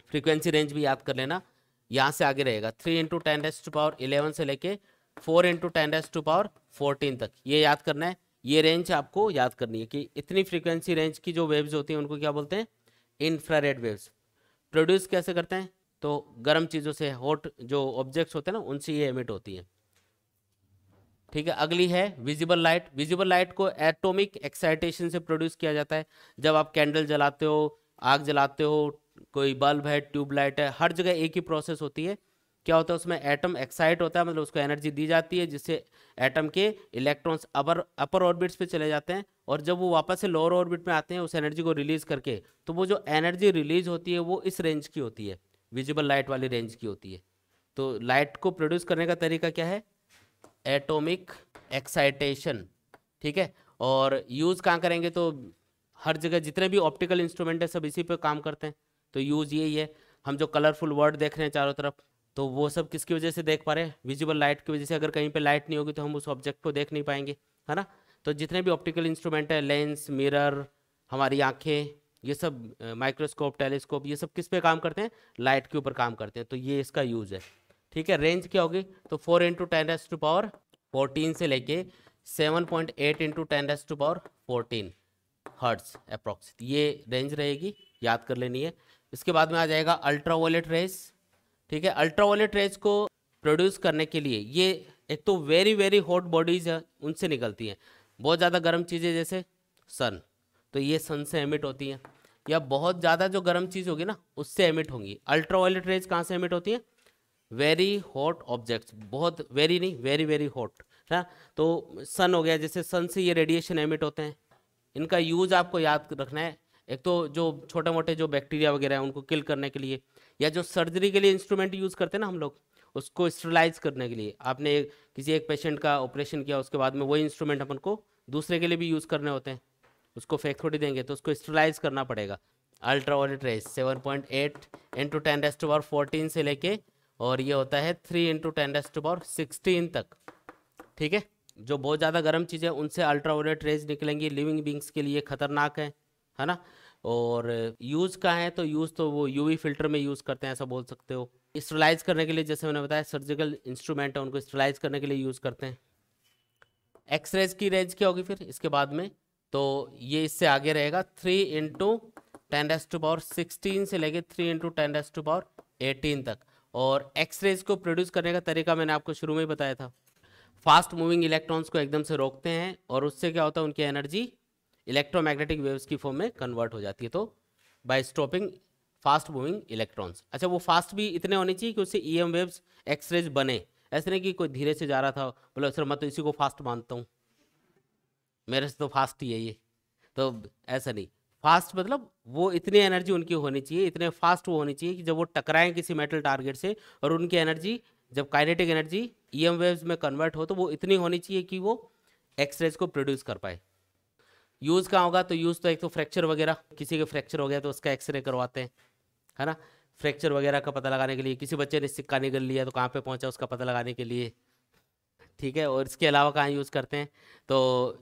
फ्रीक्वेंसी रेंज भी याद कर लेना यहाँ से आगे रहेगा थ्री इंटू टेन एस टू पावर इलेवन से लेके फोर इंटू टेन एस टू पावर फोर्टीन तक ये याद करना है ये रेंज आपको याद करनी है कि इतनी फ्रीक्वेंसी रेंज की जो वेव्स होती हैं उनको क्या बोलते हैं इंफ्रारेड वेव्स प्रोड्यूस कैसे करते हैं तो गर्म चीज़ों से हॉट जो ऑब्जेक्ट्स होते हैं ना उनसे ये एमिट होती है ठीक है अगली है विजिबल लाइट विजिबल लाइट को एटॉमिक एक्साइटेशन से प्रोड्यूस किया जाता है जब आप कैंडल जलाते हो आग जलाते हो कोई बल्ब है ट्यूबलाइट है हर जगह एक ही प्रोसेस होती है क्या होता है उसमें एटम एक्साइट होता है मतलब उसको एनर्जी दी जाती है जिससे एटम के इलेक्ट्रॉन्स अपर अपर ऑर्बिट्स पे चले जाते हैं और जब वो वापस से लोअर ऑर्बिट में आते हैं उस एनर्जी को रिलीज करके तो वो जो एनर्जी रिलीज होती है वो इस रेंज की होती है विजिबल लाइट वाली रेंज की होती है तो लाइट को प्रोड्यूस करने का तरीका क्या है एटोमिक एक्साइटेशन ठीक है और यूज़ कहाँ करेंगे तो हर जगह जितने भी ऑप्टिकल इंस्ट्रूमेंट है सब इसी पर काम करते हैं तो यूज़ यही है हम जो कलरफुल वर्ड देख रहे हैं चारों तरफ तो वो सब किसकी वजह से देख पा रहे हैं विजिबल लाइट की वजह से अगर कहीं पे लाइट नहीं होगी तो हम उस ऑब्जेक्ट को देख नहीं पाएंगे है ना तो जितने भी ऑप्टिकल इंस्ट्रूमेंट है लेंस मिरर हमारी आँखें ये सब माइक्रोस्कोप टेलीस्कोप ये सब किस पे काम करते हैं लाइट के ऊपर काम करते हैं तो ये इसका यूज़ है ठीक है रेंज क्या होगी तो फोर इंटू टेन एस टू पावर फोर्टीन से लेके seven point eight into ten एस to power fourteen hertz approx ये रेंज रहेगी याद कर लेनी है इसके बाद में आ जाएगा अल्ट्रा वायलेट रेस ठीक है अल्ट्रावायलेट रेज को प्रोड्यूस करने के लिए ये एक तो वेरी वेरी हॉट बॉडीज़ है उनसे निकलती हैं बहुत ज़्यादा गर्म चीज़ें जैसे सन तो ये सन से एमिट होती हैं या बहुत ज़्यादा जो गर्म चीज़ होगी ना उससे एमिट होंगी अल्ट्रावायलेट रेज कहाँ से एमिट होती हैं वेरी हॉट ऑब्जेक्ट्स बहुत वेरी नहीं वेरी वेरी हॉट है तो सन हो गया जैसे सन से ये रेडिएशन एमिट होते हैं इनका यूज़ आपको याद रखना है एक तो जो छोटे मोटे जो बैक्टीरिया वगैरह हैं उनको किल करने के लिए या जो सर्जरी के लिए इंस्ट्रूमेंट यूज़ करते हैं ना हम लोग उसको स्टरलाइज करने के लिए आपने किसी एक पेशेंट का ऑपरेशन किया उसके बाद में वही इंस्ट्रूमेंट अपन को दूसरे के लिए भी यूज़ करने होते हैं उसको फेंक थोड़ी देंगे तो उसको स्टरलाइज करना पड़ेगा ultraviolet rays seven point eight into ten raised power fourteen से लेके और ये होता है three into ten raised power sixteen तक ठीक है जो बहुत ज़्यादा गर्म चीज़ें उनसे अल्ट्रा वॉलेट रेज निकलेंगी लिविंग बींग्स के लिए खतरनाक है है ना और यूज़ का है तो यूज़ तो वो यूवी फिल्टर में यूज़ करते हैं ऐसा बोल सकते हो स्टरलाइज करने के लिए जैसे मैंने बताया सर्जिकल इंस्ट्रूमेंट है उनको स्टरलाइज करने के लिए यूज़ करते हैं एक्सरेज की रेंज क्या होगी फिर इसके बाद में तो ये इससे आगे रहेगा थ्री इंटू टेन डेस टू पावर सिक्सटीन से लेके थ्री इंटू टेन डेस टू पावर एटीन तक और एक्सरेज को प्रोड्यूस करने का तरीका मैंने आपको शुरू में ही बताया था फास्ट मूविंग इलेक्ट्रॉन्स को एकदम से रोकते हैं और उससे क्या होता है उनकी एनर्जी इलेक्ट्रोमैग्नेटिक वेव्स की फॉर्म में कन्वर्ट हो जाती है तो by stopping fast moving electrons अच्छा वो फास्ट भी इतने होने चाहिए कि उससे ई एम वेव्स एक्सरेज बने ऐसे नहीं कि कोई धीरे से जा रहा था बोलो सर मैं तो इसी को फास्ट मानता हूँ मेरे से तो फास्ट ही है ये तो ऐसा नहीं फास्ट मतलब वो इतनी एनर्जी उनकी होनी चाहिए इतने फास्ट वो होनी चाहिए कि जब वो टकराएं किसी मेटल टारगेट से और उनकी एनर्जी जब kinetic energy E M waves में कन्वर्ट हो तो वो इतनी होनी चाहिए कि वो एक्सरेज को प्रोड्यूस कर पाए यूज़ कहाँ होगा तो यूज़ तो एक तो फ्रैक्चर वगैरह किसी के फ्रैक्चर हो गया तो उसका एक्सरे करवाते हैं है ना फ्रैक्चर वगैरह का पता लगाने के लिए किसी बच्चे ने सिक्का निकल लिया तो कहाँ पे पहुँचा उसका पता लगाने के लिए ठीक है और इसके अलावा कहाँ यूज़ करते हैं तो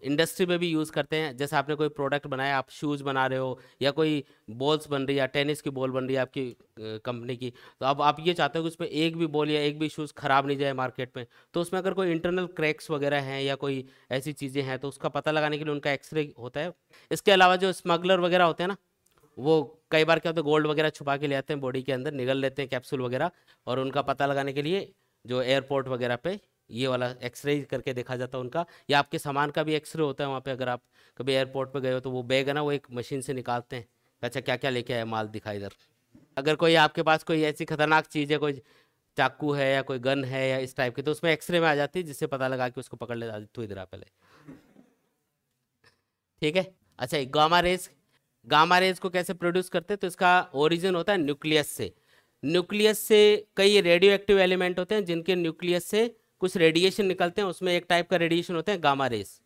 इंडस्ट्री में भी यूज़ करते हैं जैसे आपने कोई प्रोडक्ट बनाया आप शूज़ बना रहे हो या कोई बॉल्स बन रही है टेनिस की बॉल बन रही है आपकी कंपनी की तो अब आप ये चाहते हो कि उसमें एक भी बॉल या एक भी शूज़ ख़राब नहीं जाए मार्केट में तो उसमें अगर कोई इंटरनल क्रैक्स वगैरह हैं या कोई ऐसी चीज़ें हैं तो उसका पता लगाने के लिए उनका एक्सरे होता है इसके अलावा जो स्मगलर वगैरह होते हैं ना वो कई बार क्या होता है गोल्ड वगैरह छुपा के ले आते हैं बॉडी के अंदर निगल लेते हैं कैप्सूल वगैरह और उनका पता लगाने के लिए जो एयरपोर्ट वगैरह पे ये वाला एक्सरे करके देखा जाता है उनका या आपके सामान का भी एक्सरे होता है वहाँ पे अगर आप कभी एयरपोर्ट पे गए हो तो वो बैग है ना वो एक मशीन से निकालते हैं अच्छा क्या क्या लेके आया माल दिखा इधर अगर कोई आपके पास कोई ऐसी खतरनाक चीज़ है कोई चाकू है या कोई गन है या इस टाइप की तो उसमें एक्सरे में आ जाती है जिससे पता लगा कि उसको पकड़ ले जाती इधर आप पहले ठीक है अच्छा गामा रेज गामा रेज को कैसे प्रोड्यूस करते हैं तो इसका ओरिजिन होता है न्यूक्लियस से न्यूक्लियस से कई रेडियो एक्टिव एलिमेंट होते हैं जिनके न्यूक्लियस से कुछ रेडिएशन निकलते हैं उसमें एक टाइप का रेडिएशन होते हैं gamma rays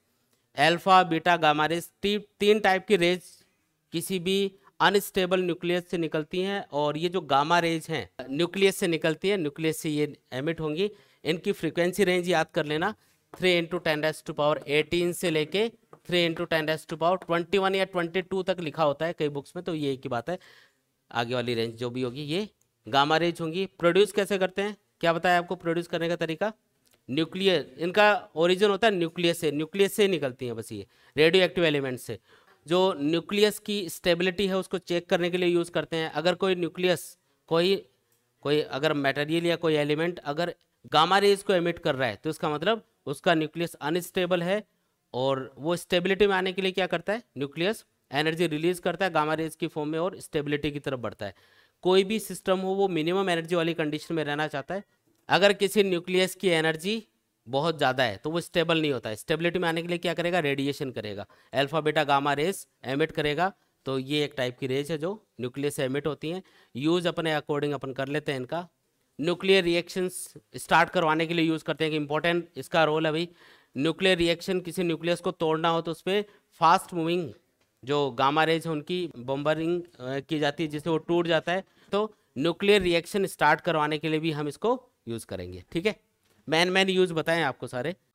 alpha beta gamma rays ती, तीन टाइप की रेज किसी भी अनस्टेबल न्यूक्लियस से निकलती हैं और ये जो गामा रेज हैं न्यूक्लियस से निकलती है न्यूक्लियस से ये एमिट होंगी इनकी फ्रीक्वेंसी रेंज याद कर लेना थ्री इंटू टेन डैस टू पावर एटीन से लेके थ्री इंटू टेन डैस टू पावर ट्वेंटी वन या ट्वेंटी टू तक लिखा होता है कई बुक्स में तो ये की बात है आगे वाली रेंज जो भी होगी ये गामा रेंज होंगी प्रोड्यूस कैसे करते हैं क्या बताया आपको प्रोड्यूस करने का तरीका न्यूक्लियर इनका ओरिजिन होता है न्यूक्लियस से न्यूक्लियस से निकलती हैं बस ये रेडियो एक्टिव एलिमेंट से जो न्यूक्लियस की स्टेबिलिटी है उसको चेक करने के लिए यूज़ करते हैं अगर कोई न्यूक्लियस कोई कोई अगर मटेरियल या कोई एलिमेंट अगर गामा रेज को एमिट कर रहा है तो इसका मतलब उसका न्यूक्लियस अनस्टेबल है और वो स्टेबिलिटी में आने के लिए क्या करता है न्यूक्लियस एनर्जी रिलीज करता है गामा रेज की फॉर्म में और स्टेबिलिटी की तरफ बढ़ता है कोई भी सिस्टम हो वो मिनिमम एनर्जी वाली कंडीशन में रहना चाहता है अगर किसी न्यूक्लियस की एनर्जी बहुत ज़्यादा है तो वो स्टेबल नहीं होता है स्टेबिलिटी में आने के लिए क्या करेगा रेडिएशन करेगा alpha beta gamma rays emit करेगा तो ये एक टाइप की रेज है जो न्यूक्लियस से एमिट होती हैं यूज़ अपने अकॉर्डिंग अपन कर लेते हैं इनका न्यूक्लियर रिएक्शंस स्टार्ट करवाने के लिए यूज़ करते हैं कि इंपॉर्टेंट इसका रोल है भाई न्यूक्लियर रिएक्शन किसी न्यूक्लियस को तोड़ना हो तो उस पर फास्ट मूविंग जो गामा रेज है उनकी बम्बरिंग की जाती है जिससे वो टूट जाता है तो न्यूक्लियर रिएक्शन स्टार्ट करवाने के लिए भी हम इसको यूज़ करेंगे ठीक है मैन मैन यूज़ बताएं आपको सारे